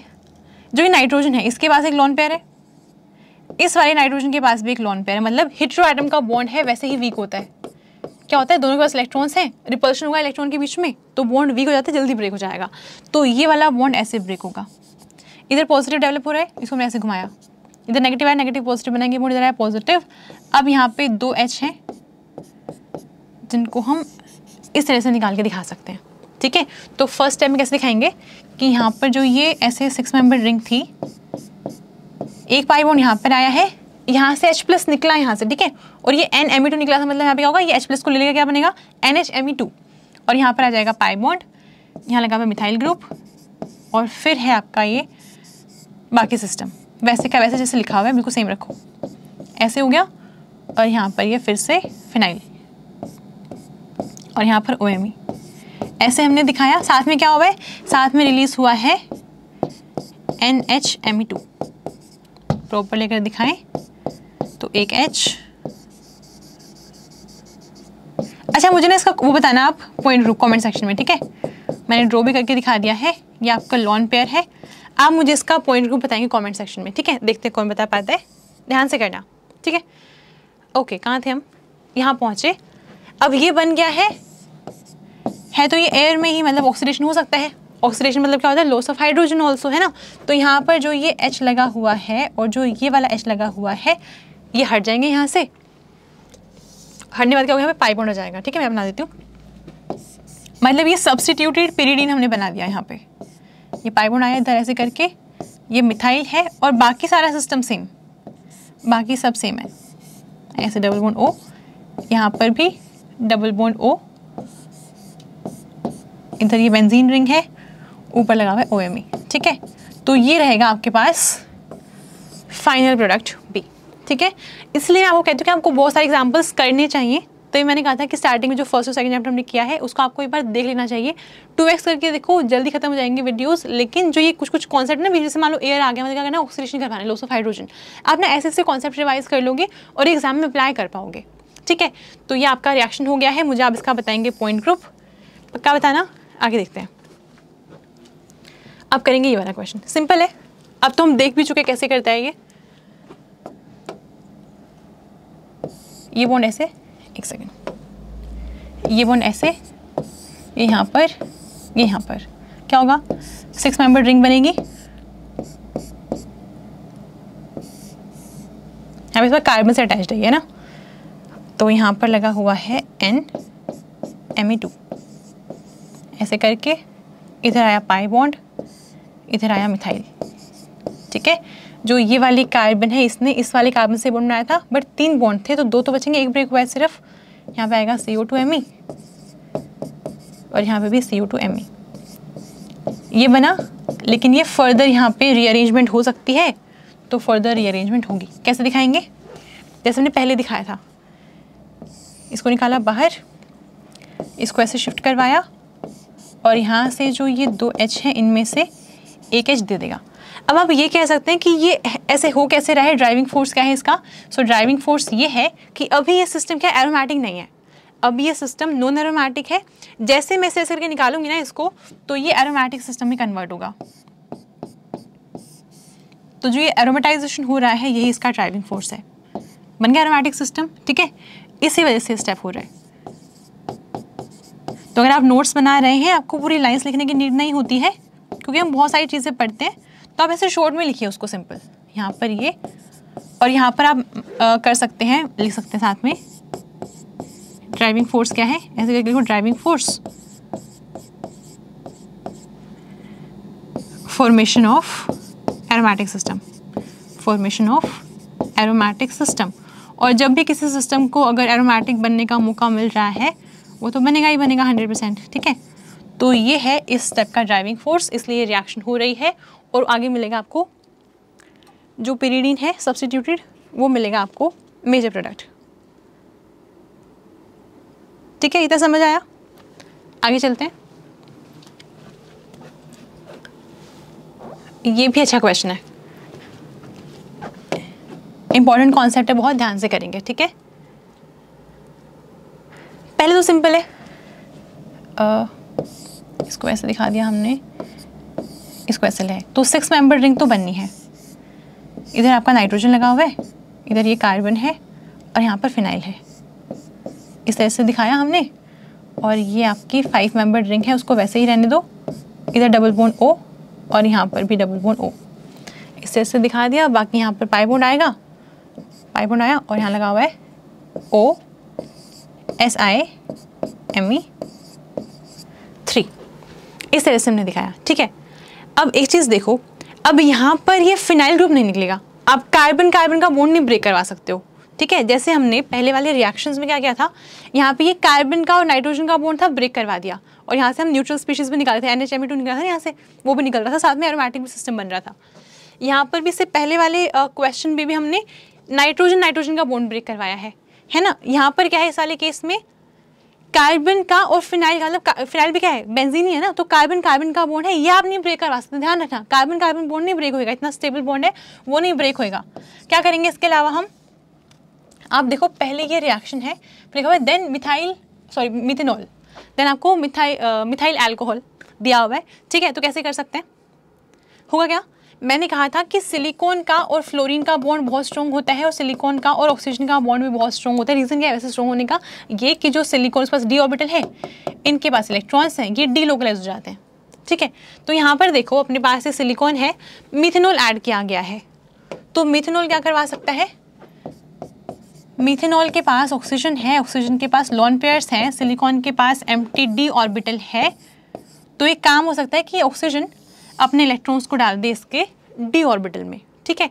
जो ये नाइट्रोजन है इसके पास एक लॉन पेयर है इस वाले नाइट्रोजन के पास भी एक लॉन पेयर है मतलब हिट्रो आइटम का बॉन्ड है वैसे ही वीक होता है क्या होता है दोनों के पास इलेक्ट्रॉन्स हैं रिपल्शन होगा इलेक्ट्रॉन के बीच में तो बॉन्ड वीक हो जाता है जल्दी ब्रेक हो जाएगा तो ये वाला बॉन्ड ऐसे ब्रेक होगा इधर पॉजिटिव डेवलप हो रहा है इसको मैंने ऐसे घुमाया इधर नेगेटिव आया नेगेटिव पॉजिटिव बनाएंगे मोड इधर आया पॉजिटिव अब यहाँ पे दो एच हैं जिनको हम इस तरह से निकाल के दिखा सकते हैं ठीक है तो फर्स्ट टाइम कैसे दिखाएंगे कि यहाँ पर जो ये ऐसे सिक्स मेंबर रिंग थी एक पाई बोन यहाँ पर आया है यहाँ से H प्लस निकला यहाँ से ठीक है और ये एन एम ई टू निकला था मतलब यहाँ पे क्या होगा ये H प्लस को ले लेकर क्या बनेगा N H M E two और यहाँ पर आ जाएगा पाई बॉन्ड यहाँ लगा हुआ मिथाइल ग्रुप और फिर है आपका ये बाकी सिस्टम वैसे क्या वैसे जैसे लिखा हुआ है बिल्कुल सेम रखो ऐसे हो गया और यहाँ पर ये फिर से फिनाइल और यहाँ पर ओ e। ऐसे हमने दिखाया साथ में क्या हुआ है साथ में रिलीज़ हुआ है N H M E two proper लेकर दिखाएं तो एक एच अच्छा मुझे ना इसका वो बताना आप पॉइंट कमेंट सेक्शन में ठीक है मैंने ड्रॉ भी करके दिखा दिया है ये आपका लॉन पेयर है आप मुझे इसका पॉइंट ग्रुप बताएंगे कमेंट सेक्शन में ठीक है देखते हैं कौन बता पाता है ध्यान से करना ठीक है ओके कहाँ थे हम यहाँ पहुँचे अब ये बन गया है है तो ये एयर में ही मतलब ऑक्सीडेशन हो सकता है ऑक्सीडेशन मतलब क्या होता है लॉस ऑफ हाइड्रोजन ऑल्सो है ना तो यहाँ पर जो ये एच लगा हुआ है और जो ये वाला एच लगा हुआ है ये हट जाएंगे यहाँ से हटने बाद क्या होगा यहाँ पे पाइप हो जाएगा ठीक है मैं बना देती हूँ मतलब ये सब्सटीट्यूटेड पेरीडीन हमने बना दिया यहाँ पे ये पाइबोन आया इधर ऐसे करके ये मिथाइल है और बाकी सारा सिस्टम सेम बाकी सब सेम है ऐसे डबल बोन ओ यहाँ पर भी डबल बोन ओ इधर ये बेंजीन रिंग है ऊपर लगा हुआ है ओ ई e, ठीक है तो ये रहेगा आपके पास फाइनल प्रोडक्ट बी ठीक है इसलिए मैं आपको कहती हूँ कि आपको बहुत सारे एग्जाम्पल्स करने चाहिए तो ये मैंने कहा था कि स्टार्टिंग में जो फर्स्ट और सेकंड चैप्टर हमने किया है उसको आपको एक बार देख लेना चाहिए टू एक्स करके देखो जल्दी खत्म हो जाएंगे वीडियोस लेकिन जो ये कुछ कुछ कॉन्सेप्ट ना जैसे मान लो एयर आ गया मतलब क्या करना ऑक्सीडेशन करवाना लॉस ऑफ हाइड्रोजन आप ना ऐसे ऐसे कॉन्सेप्ट रिवाइज कर लोगे और एग्जाम में अप्लाई कर पाओगे ठीक है तो ये आपका रिएक्शन हो गया है मुझे आप इसका बताएंगे पॉइंट ग्रुप पक्का बताना आगे देखते हैं अब करेंगे ये वाला क्वेश्चन सिंपल है अब तो हम देख भी चुके कैसे करता है ये ये बोन ऐसे एक सेकेंड ये वन ऐसे ये यहाँ पर ये यहाँ पर क्या होगा सिक्स मेंबर रिंग बनेगी अब इस पर कार्बन से अटैच है ना तो यहाँ पर लगा हुआ है एन एम ई टू ऐसे करके इधर आया पाई बॉन्ड इधर आया मिथाइल ठीक है जो ये वाली कार्बन है इसने इस वाले कार्बन से बॉन्ड बनाया था बट तीन बॉन्ड थे तो दो तो बचेंगे एक ब्रेक हुआ है सिर्फ यहाँ पे आएगा सी ओ टू एम ई और यहाँ पे भी सी ओ टू एम ई ये बना लेकिन ये फर्दर यहाँ पे रीअरेंजमेंट हो सकती है तो फर्दर रीअरेंजमेंट होगी कैसे दिखाएंगे जैसे हमने पहले दिखाया था इसको निकाला बाहर इसको ऐसे शिफ्ट करवाया और यहाँ से जो ये दो एच हैं इनमें से एक एच दे देगा अब आप ये कह सकते हैं कि ये ऐसे हो कैसे रहे ड्राइविंग फोर्स क्या है इसका सो ड्राइविंग फोर्स ये है कि अभी ये सिस्टम क्या एरोमेटिक नहीं है अब ये सिस्टम नॉन एरोमेटिक है जैसे मैं ऐसे करके निकालूंगी ना इसको तो ये एरोमेटिक सिस्टम में कन्वर्ट होगा तो जो ये एरोमेटाइजेशन हो रहा है यही इसका ड्राइविंग फोर्स है बन गया एरोमेटिक सिस्टम ठीक है इसी वजह से स्टेप हो रहा है तो अगर आप नोट्स बना रहे हैं आपको पूरी लाइन्स लिखने की नीड नहीं होती है क्योंकि हम बहुत सारी चीज़ें पढ़ते हैं तो आप ऐसे शोर्ट में लिखिए उसको सिंपल यहाँ पर ये और यहाँ पर आप आ, कर सकते हैं लिख सकते हैं साथ में ड्राइविंग फोर्स क्या है ऐसे करके लिखो driving force formation of aromatic system formation of aromatic system और जब भी किसी सिस्टम को अगर एरोमेटिक बनने का मौका मिल रहा है वो तो बनेगा ही बनेगा हंड्रेड परसेंट ठीक है तो ये है इस स्टेप का ड्राइविंग फोर्स इसलिए रिएक्शन हो रही है और आगे मिलेगा आपको जो पेरीडीन है सब्सटीट्यूटेड वो मिलेगा आपको मेजर प्रोडक्ट ठीक है इतना समझ आया आगे चलते हैं ये भी अच्छा क्वेश्चन है इंपॉर्टेंट कॉन्सेप्ट है बहुत ध्यान से करेंगे ठीक है पहले तो सिंपल है आ, इसको ऐसे दिखा दिया हमने इसको ऐसे ले तो सिक्स मेंबर रिंग तो बननी है इधर आपका नाइट्रोजन लगा हुआ है इधर ये कार्बन है और यहाँ पर फिनाइल है इस तरह से दिखाया हमने और ये आपकी फाइव मेंबर रिंग है उसको वैसे ही रहने दो इधर डबल बोन ओ और यहाँ पर भी डबल बोन ओ इस तरह से दिखा दिया बाकी यहाँ पर पाइप बोन आएगा पाइप बोन आया और यहाँ लगा हुआ है O S I M E three इस तरह से हमने दिखाया ठीक है अब एक चीज़ देखो अब यहाँ पर ये फिनाइल ग्रुप नहीं निकलेगा आप कार्बन कार्बन का बोन नहीं ब्रेक करवा सकते हो ठीक है जैसे हमने पहले वाले रिएक्शंस में क्या किया था यहाँ पे ये कार्बन का और नाइट्रोजन का बोन था ब्रेक करवा दिया और यहाँ से हम न्यूट्रल स्पीशीज भी निकाले थे एन एच एम टू निकला था यहाँ से वो भी निकल रहा था साथ में एरोमेटिक भी सिस्टम बन रहा था यहाँ पर भी इससे पहले वाले क्वेश्चन में भी हमने नाइट्रोजन नाइट्रोजन का बोन ब्रेक करवाया है है ना यहाँ पर क्या है इस वाले केस में कार्बन का और फिनाइल का मतलब फिनाइल भी क्या है बेंजीन ही है ना तो कार्बन कार्बन का बॉन्ड है ये आप नहीं ब्रेक करवा सकते ध्यान रखना कार्बन कार्बन बॉन्ड नहीं ब्रेक होएगा इतना स्टेबल बॉन्ड है वो नहीं ब्रेक होएगा क्या करेंगे इसके अलावा हम आप देखो पहले ये रिएक्शन है ब्रेक हुआ then methyl sorry methanol then आपको मिथाइल मिथाइल एल्कोहल दिया हुआ है ठीक है तो कैसे कर सकते हैं होगा क्या मैंने कहा था कि सिलिकॉन का और फ्लोरीन का बॉन्ड बहुत स्ट्रॉन्ग होता है और सिलिकॉन का और ऑक्सीजन का बॉन्ड भी बहुत स्ट्रॉन्ग होता है रीज़न क्या है वैसे स्ट्रॉन्ग होने का ये कि जो सिलिकॉन पास डी ऑर्बिटल है इनके पास इलेक्ट्रॉन्स हैं ये डी लोकलाइज हो जाते हैं ठीक है तो यहाँ पर देखो अपने पास ये सिलिकॉन है मिथेनॉल ऐड किया गया है तो मिथेनॉल क्या करवा सकता है मिथेनॉल के पास ऑक्सीजन है ऑक्सीजन के पास लॉन पेयर्स हैं सिलिकॉन के पास एम डी ऑर्बिटल है तो एक काम हो सकता है कि ऑक्सीजन अपने इलेक्ट्रॉन्स को डाल दे इसके डी ऑर्बिटल में ठीक है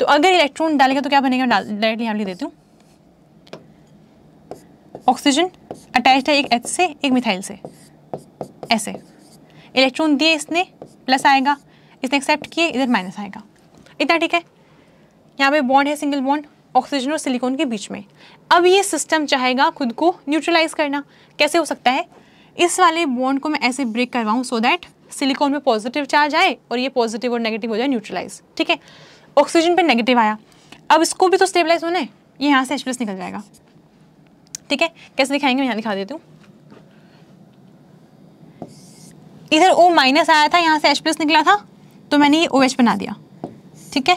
तो अगर इलेक्ट्रॉन डालेगा तो क्या बनेगा डायरेक्टली यहाँ लिख देती हूँ ऑक्सीजन अटैच है एक एच से एक मिथाइल से ऐसे इलेक्ट्रॉन दिए इसने प्लस आएगा इसने एक्सेप्ट किए इधर माइनस आएगा इतना ठीक है यहाँ पे बॉन्ड है सिंगल बॉन्ड ऑक्सीजन और सिलिकॉन के बीच में अब ये सिस्टम चाहेगा खुद को न्यूट्रलाइज करना कैसे हो सकता है इस वाले बॉन्ड को मैं ऐसे ब्रेक करवाऊँ सो दैट सिलिकॉन पे पॉजिटिव चार्ज आए और ये पॉजिटिव और नेगेटिव हो जाए न्यूट्रलाइज ठीक है ऑक्सीजन पे नेगेटिव आया अब इसको भी तो स्टेबलाइज होना है ये यहाँ से एच प्लस निकल जाएगा ठीक है कैसे दिखाएंगे मैं यहाँ दिखा देती हूँ इधर ओ माइनस आया था यहाँ से एच प्लस निकला था तो मैंने ये ओ OH बना दिया ठीक है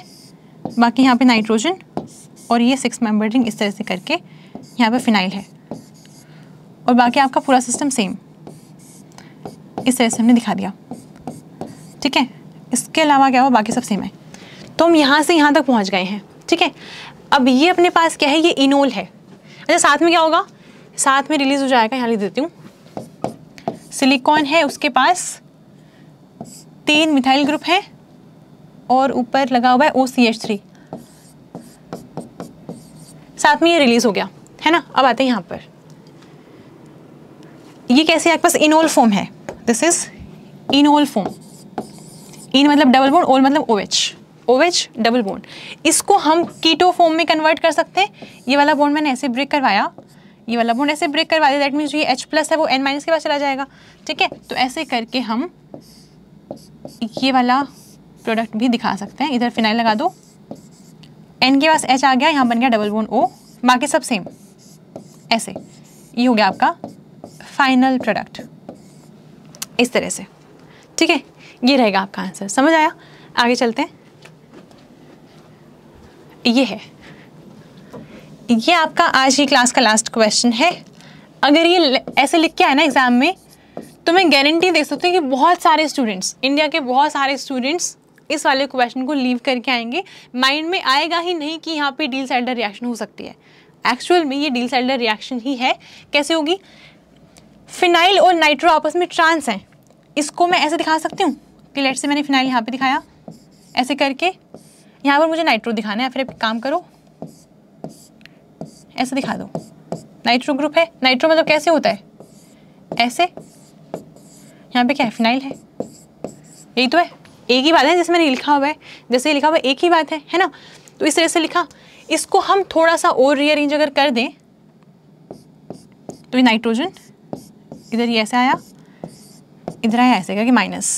बाकी यहाँ पे नाइट्रोजन और ये सिक्स मेम्बर रिंग इस तरह से करके यहाँ पे फिनाइल है और बाकी आपका पूरा सिस्टम सेम इस तरह से हमने दिखा दिया ठीक है इसके अलावा क्या हुआ बाकी सब सेम है तो हम यहाँ से यहाँ तक पहुँच गए हैं ठीक है अब ये अपने पास क्या है ये इनोल है अच्छा साथ में क्या होगा साथ में रिलीज हो जाएगा यहाँ लिख देती हूँ सिलिकॉन है उसके पास तीन मिथाइल ग्रुप है और ऊपर लगा हुआ है ओ सी एच थ्री साथ में ये रिलीज हो गया है ना अब आते हैं यहाँ पर ये कैसे आपके पास इनोल फॉर्म है this is enol form in मतलब डबल बोन ओल मतलब O H O H double bond इसको हम कीटो फॉर्म में कन्वर्ट कर सकते हैं ये वाला बोन मैंने ऐसे ब्रेक करवाया ये वाला बोन ऐसे ब्रेक करवा दिया दैट मीन्स ये एच प्लस है वो एन माइनस के पास चला जाएगा ठीक है तो ऐसे करके हम ये वाला प्रोडक्ट भी दिखा सकते हैं इधर फिनाइल लगा दो एन के पास एच आ गया यहाँ बन गया डबल बोन ओ बाकी सब सेम ऐसे ये हो गया आपका फाइनल प्रोडक्ट इस तरह से ठीक है ये रहेगा आपका आंसर समझ आया आगे चलते हैं ये है ये आपका आज की क्लास का लास्ट क्वेश्चन है अगर ये ऐसे लिख के आए ना एग्ज़ाम में तो मैं गारंटी दे सकती हूँ कि बहुत सारे स्टूडेंट्स इंडिया के बहुत सारे स्टूडेंट्स इस वाले क्वेश्चन को लीव करके आएंगे माइंड में आएगा ही नहीं कि यहाँ पे डील साइडर रिएक्शन हो सकती है एक्चुअल में ये डील साइडर रिएक्शन ही है कैसे होगी फिनाइल और नाइट्रो आपस में ट्रांस हैं इसको मैं ऐसे दिखा सकती हूँ कि लेट से मैंने फिनाइल यहाँ पे दिखाया ऐसे करके यहाँ पर मुझे नाइट्रो दिखाना है फिर एक काम करो ऐसे दिखा दो नाइट्रो ग्रुप है नाइट्रो मतलब कैसे होता है ऐसे यहाँ पे क्या है फिनाइल है यही तो है एक ही बात है जिसमें लिखा हुआ है जैसे लिखा हुआ है एक ही बात है है ना तो इस तरह से लिखा इसको हम थोड़ा सा और रीअरेंज अगर कर दें तो ये नाइट्रोजन इधर ये ऐसे आया इधर आया ऐसे क्योंकि माइनस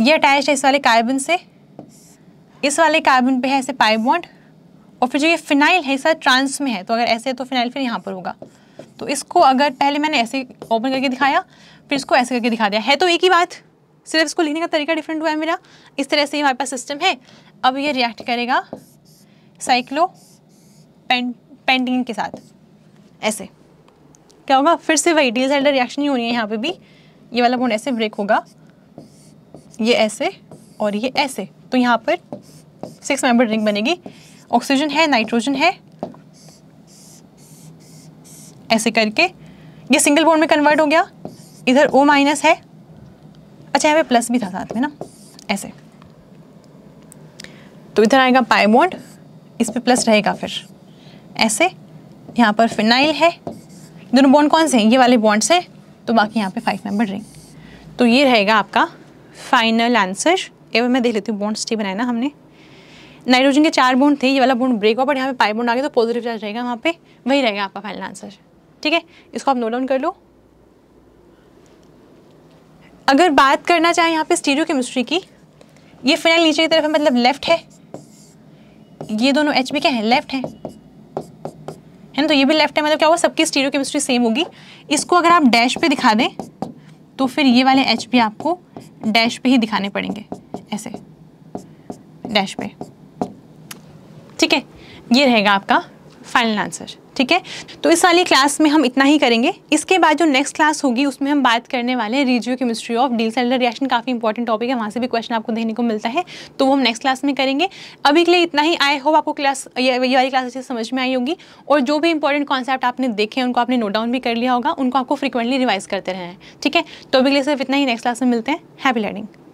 ये अटैच है इस वाले कार्बन से इस वाले कार्बन पे है ऐसे पाई बॉन्ड और फिर जो ये फिनाइल है सर ट्रांस में है तो अगर ऐसे है तो फिनाइल फिर यहाँ पर होगा तो इसको अगर पहले मैंने ऐसे ओपन करके दिखाया फिर इसको ऐसे करके दिखा दिया है तो एक ही बात सिर्फ इसको लिखने का तरीका डिफरेंट हुआ है मेरा इस तरह से हमारे पास सिस्टम है अब ये रिएक्ट करेगा साइक्लो पेंटिंग के साथ ऐसे क्या होगा फिर से वही डी साइड रिएक्शन ही होनी है यहाँ पे भी ये वाला बोन ऐसे ब्रेक होगा ये ऐसे और ये ऐसे तो यहाँ पर सिक्स मेंबर रिंग बनेगी ऑक्सीजन है नाइट्रोजन है ऐसे करके ये सिंगल बोन में कन्वर्ट हो गया इधर ओ माइनस है अच्छा यहाँ पे प्लस भी था साथ में ना ऐसे तो इधर आएगा पाई बोन्ड इस पर प्लस रहेगा फिर ऐसे यहाँ पर फिनाइल है दोनों बॉन्ड कौन से हैं ये वाले बॉन्ड्स से तो बाकी यहाँ पे फाइव मेंबर रिंग तो ये रहेगा आपका फाइनल आंसर एवं मैं देख लेती हूँ बॉन्ड्स ठीक बनाए ना हमने नाइट्रोजन के चार बॉन्ड थे ये वाला बॉन्ड ब्रेक हुआ बट यहाँ पे पाई बॉन्ड आ गया तो पॉजिटिव चार्ज रहेगा वहाँ पे वही रहेगा आपका फाइनल आंसर ठीक है इसको आप नोट डाउन कर लो अगर बात करना चाहें यहाँ पे स्टीरियो केमिस्ट्री की ये फिनाइल नीचे की तरफ है मतलब लेफ्ट है ये दोनों एच क्या है लेफ्ट है है ना तो ये भी लेफ्ट है मतलब क्या होगा सबकी स्टीरियो केमिस्ट्री सेम होगी इसको अगर आप डैश पे दिखा दें तो फिर ये वाले एच भी आपको डैश पे ही दिखाने पड़ेंगे ऐसे डैश पे ठीक है ये रहेगा आपका फाइनल आंसर ठीक है तो इस वाली क्लास में हम इतना ही करेंगे इसके बाद जो नेक्स्ट क्लास होगी उसमें हम बात करने वाले हैं रीजियो केमिस्ट्री ऑफ डील सेलर रिएक्शन काफ़ी इंपॉर्टेंट टॉपिक है वहाँ से भी क्वेश्चन आपको देखने को मिलता है तो वो हम नेक्स्ट क्लास में करेंगे अभी के लिए इतना ही आई होप आपको क्लास ये वाली क्लास अच्छी समझ में आई होगी और जो भी इंपॉर्टेंट कॉन्सेप्ट आपने देखे उनको आपने नोट डाउन भी कर लिया होगा उनको आपको फ्रिक्वेंटली रिवाइज करते रहें ठीक है तो अभी के लिए सिर्फ इतना ही नेक्स्ट क्लास में मिलते हैं हैप्पी लर्निंग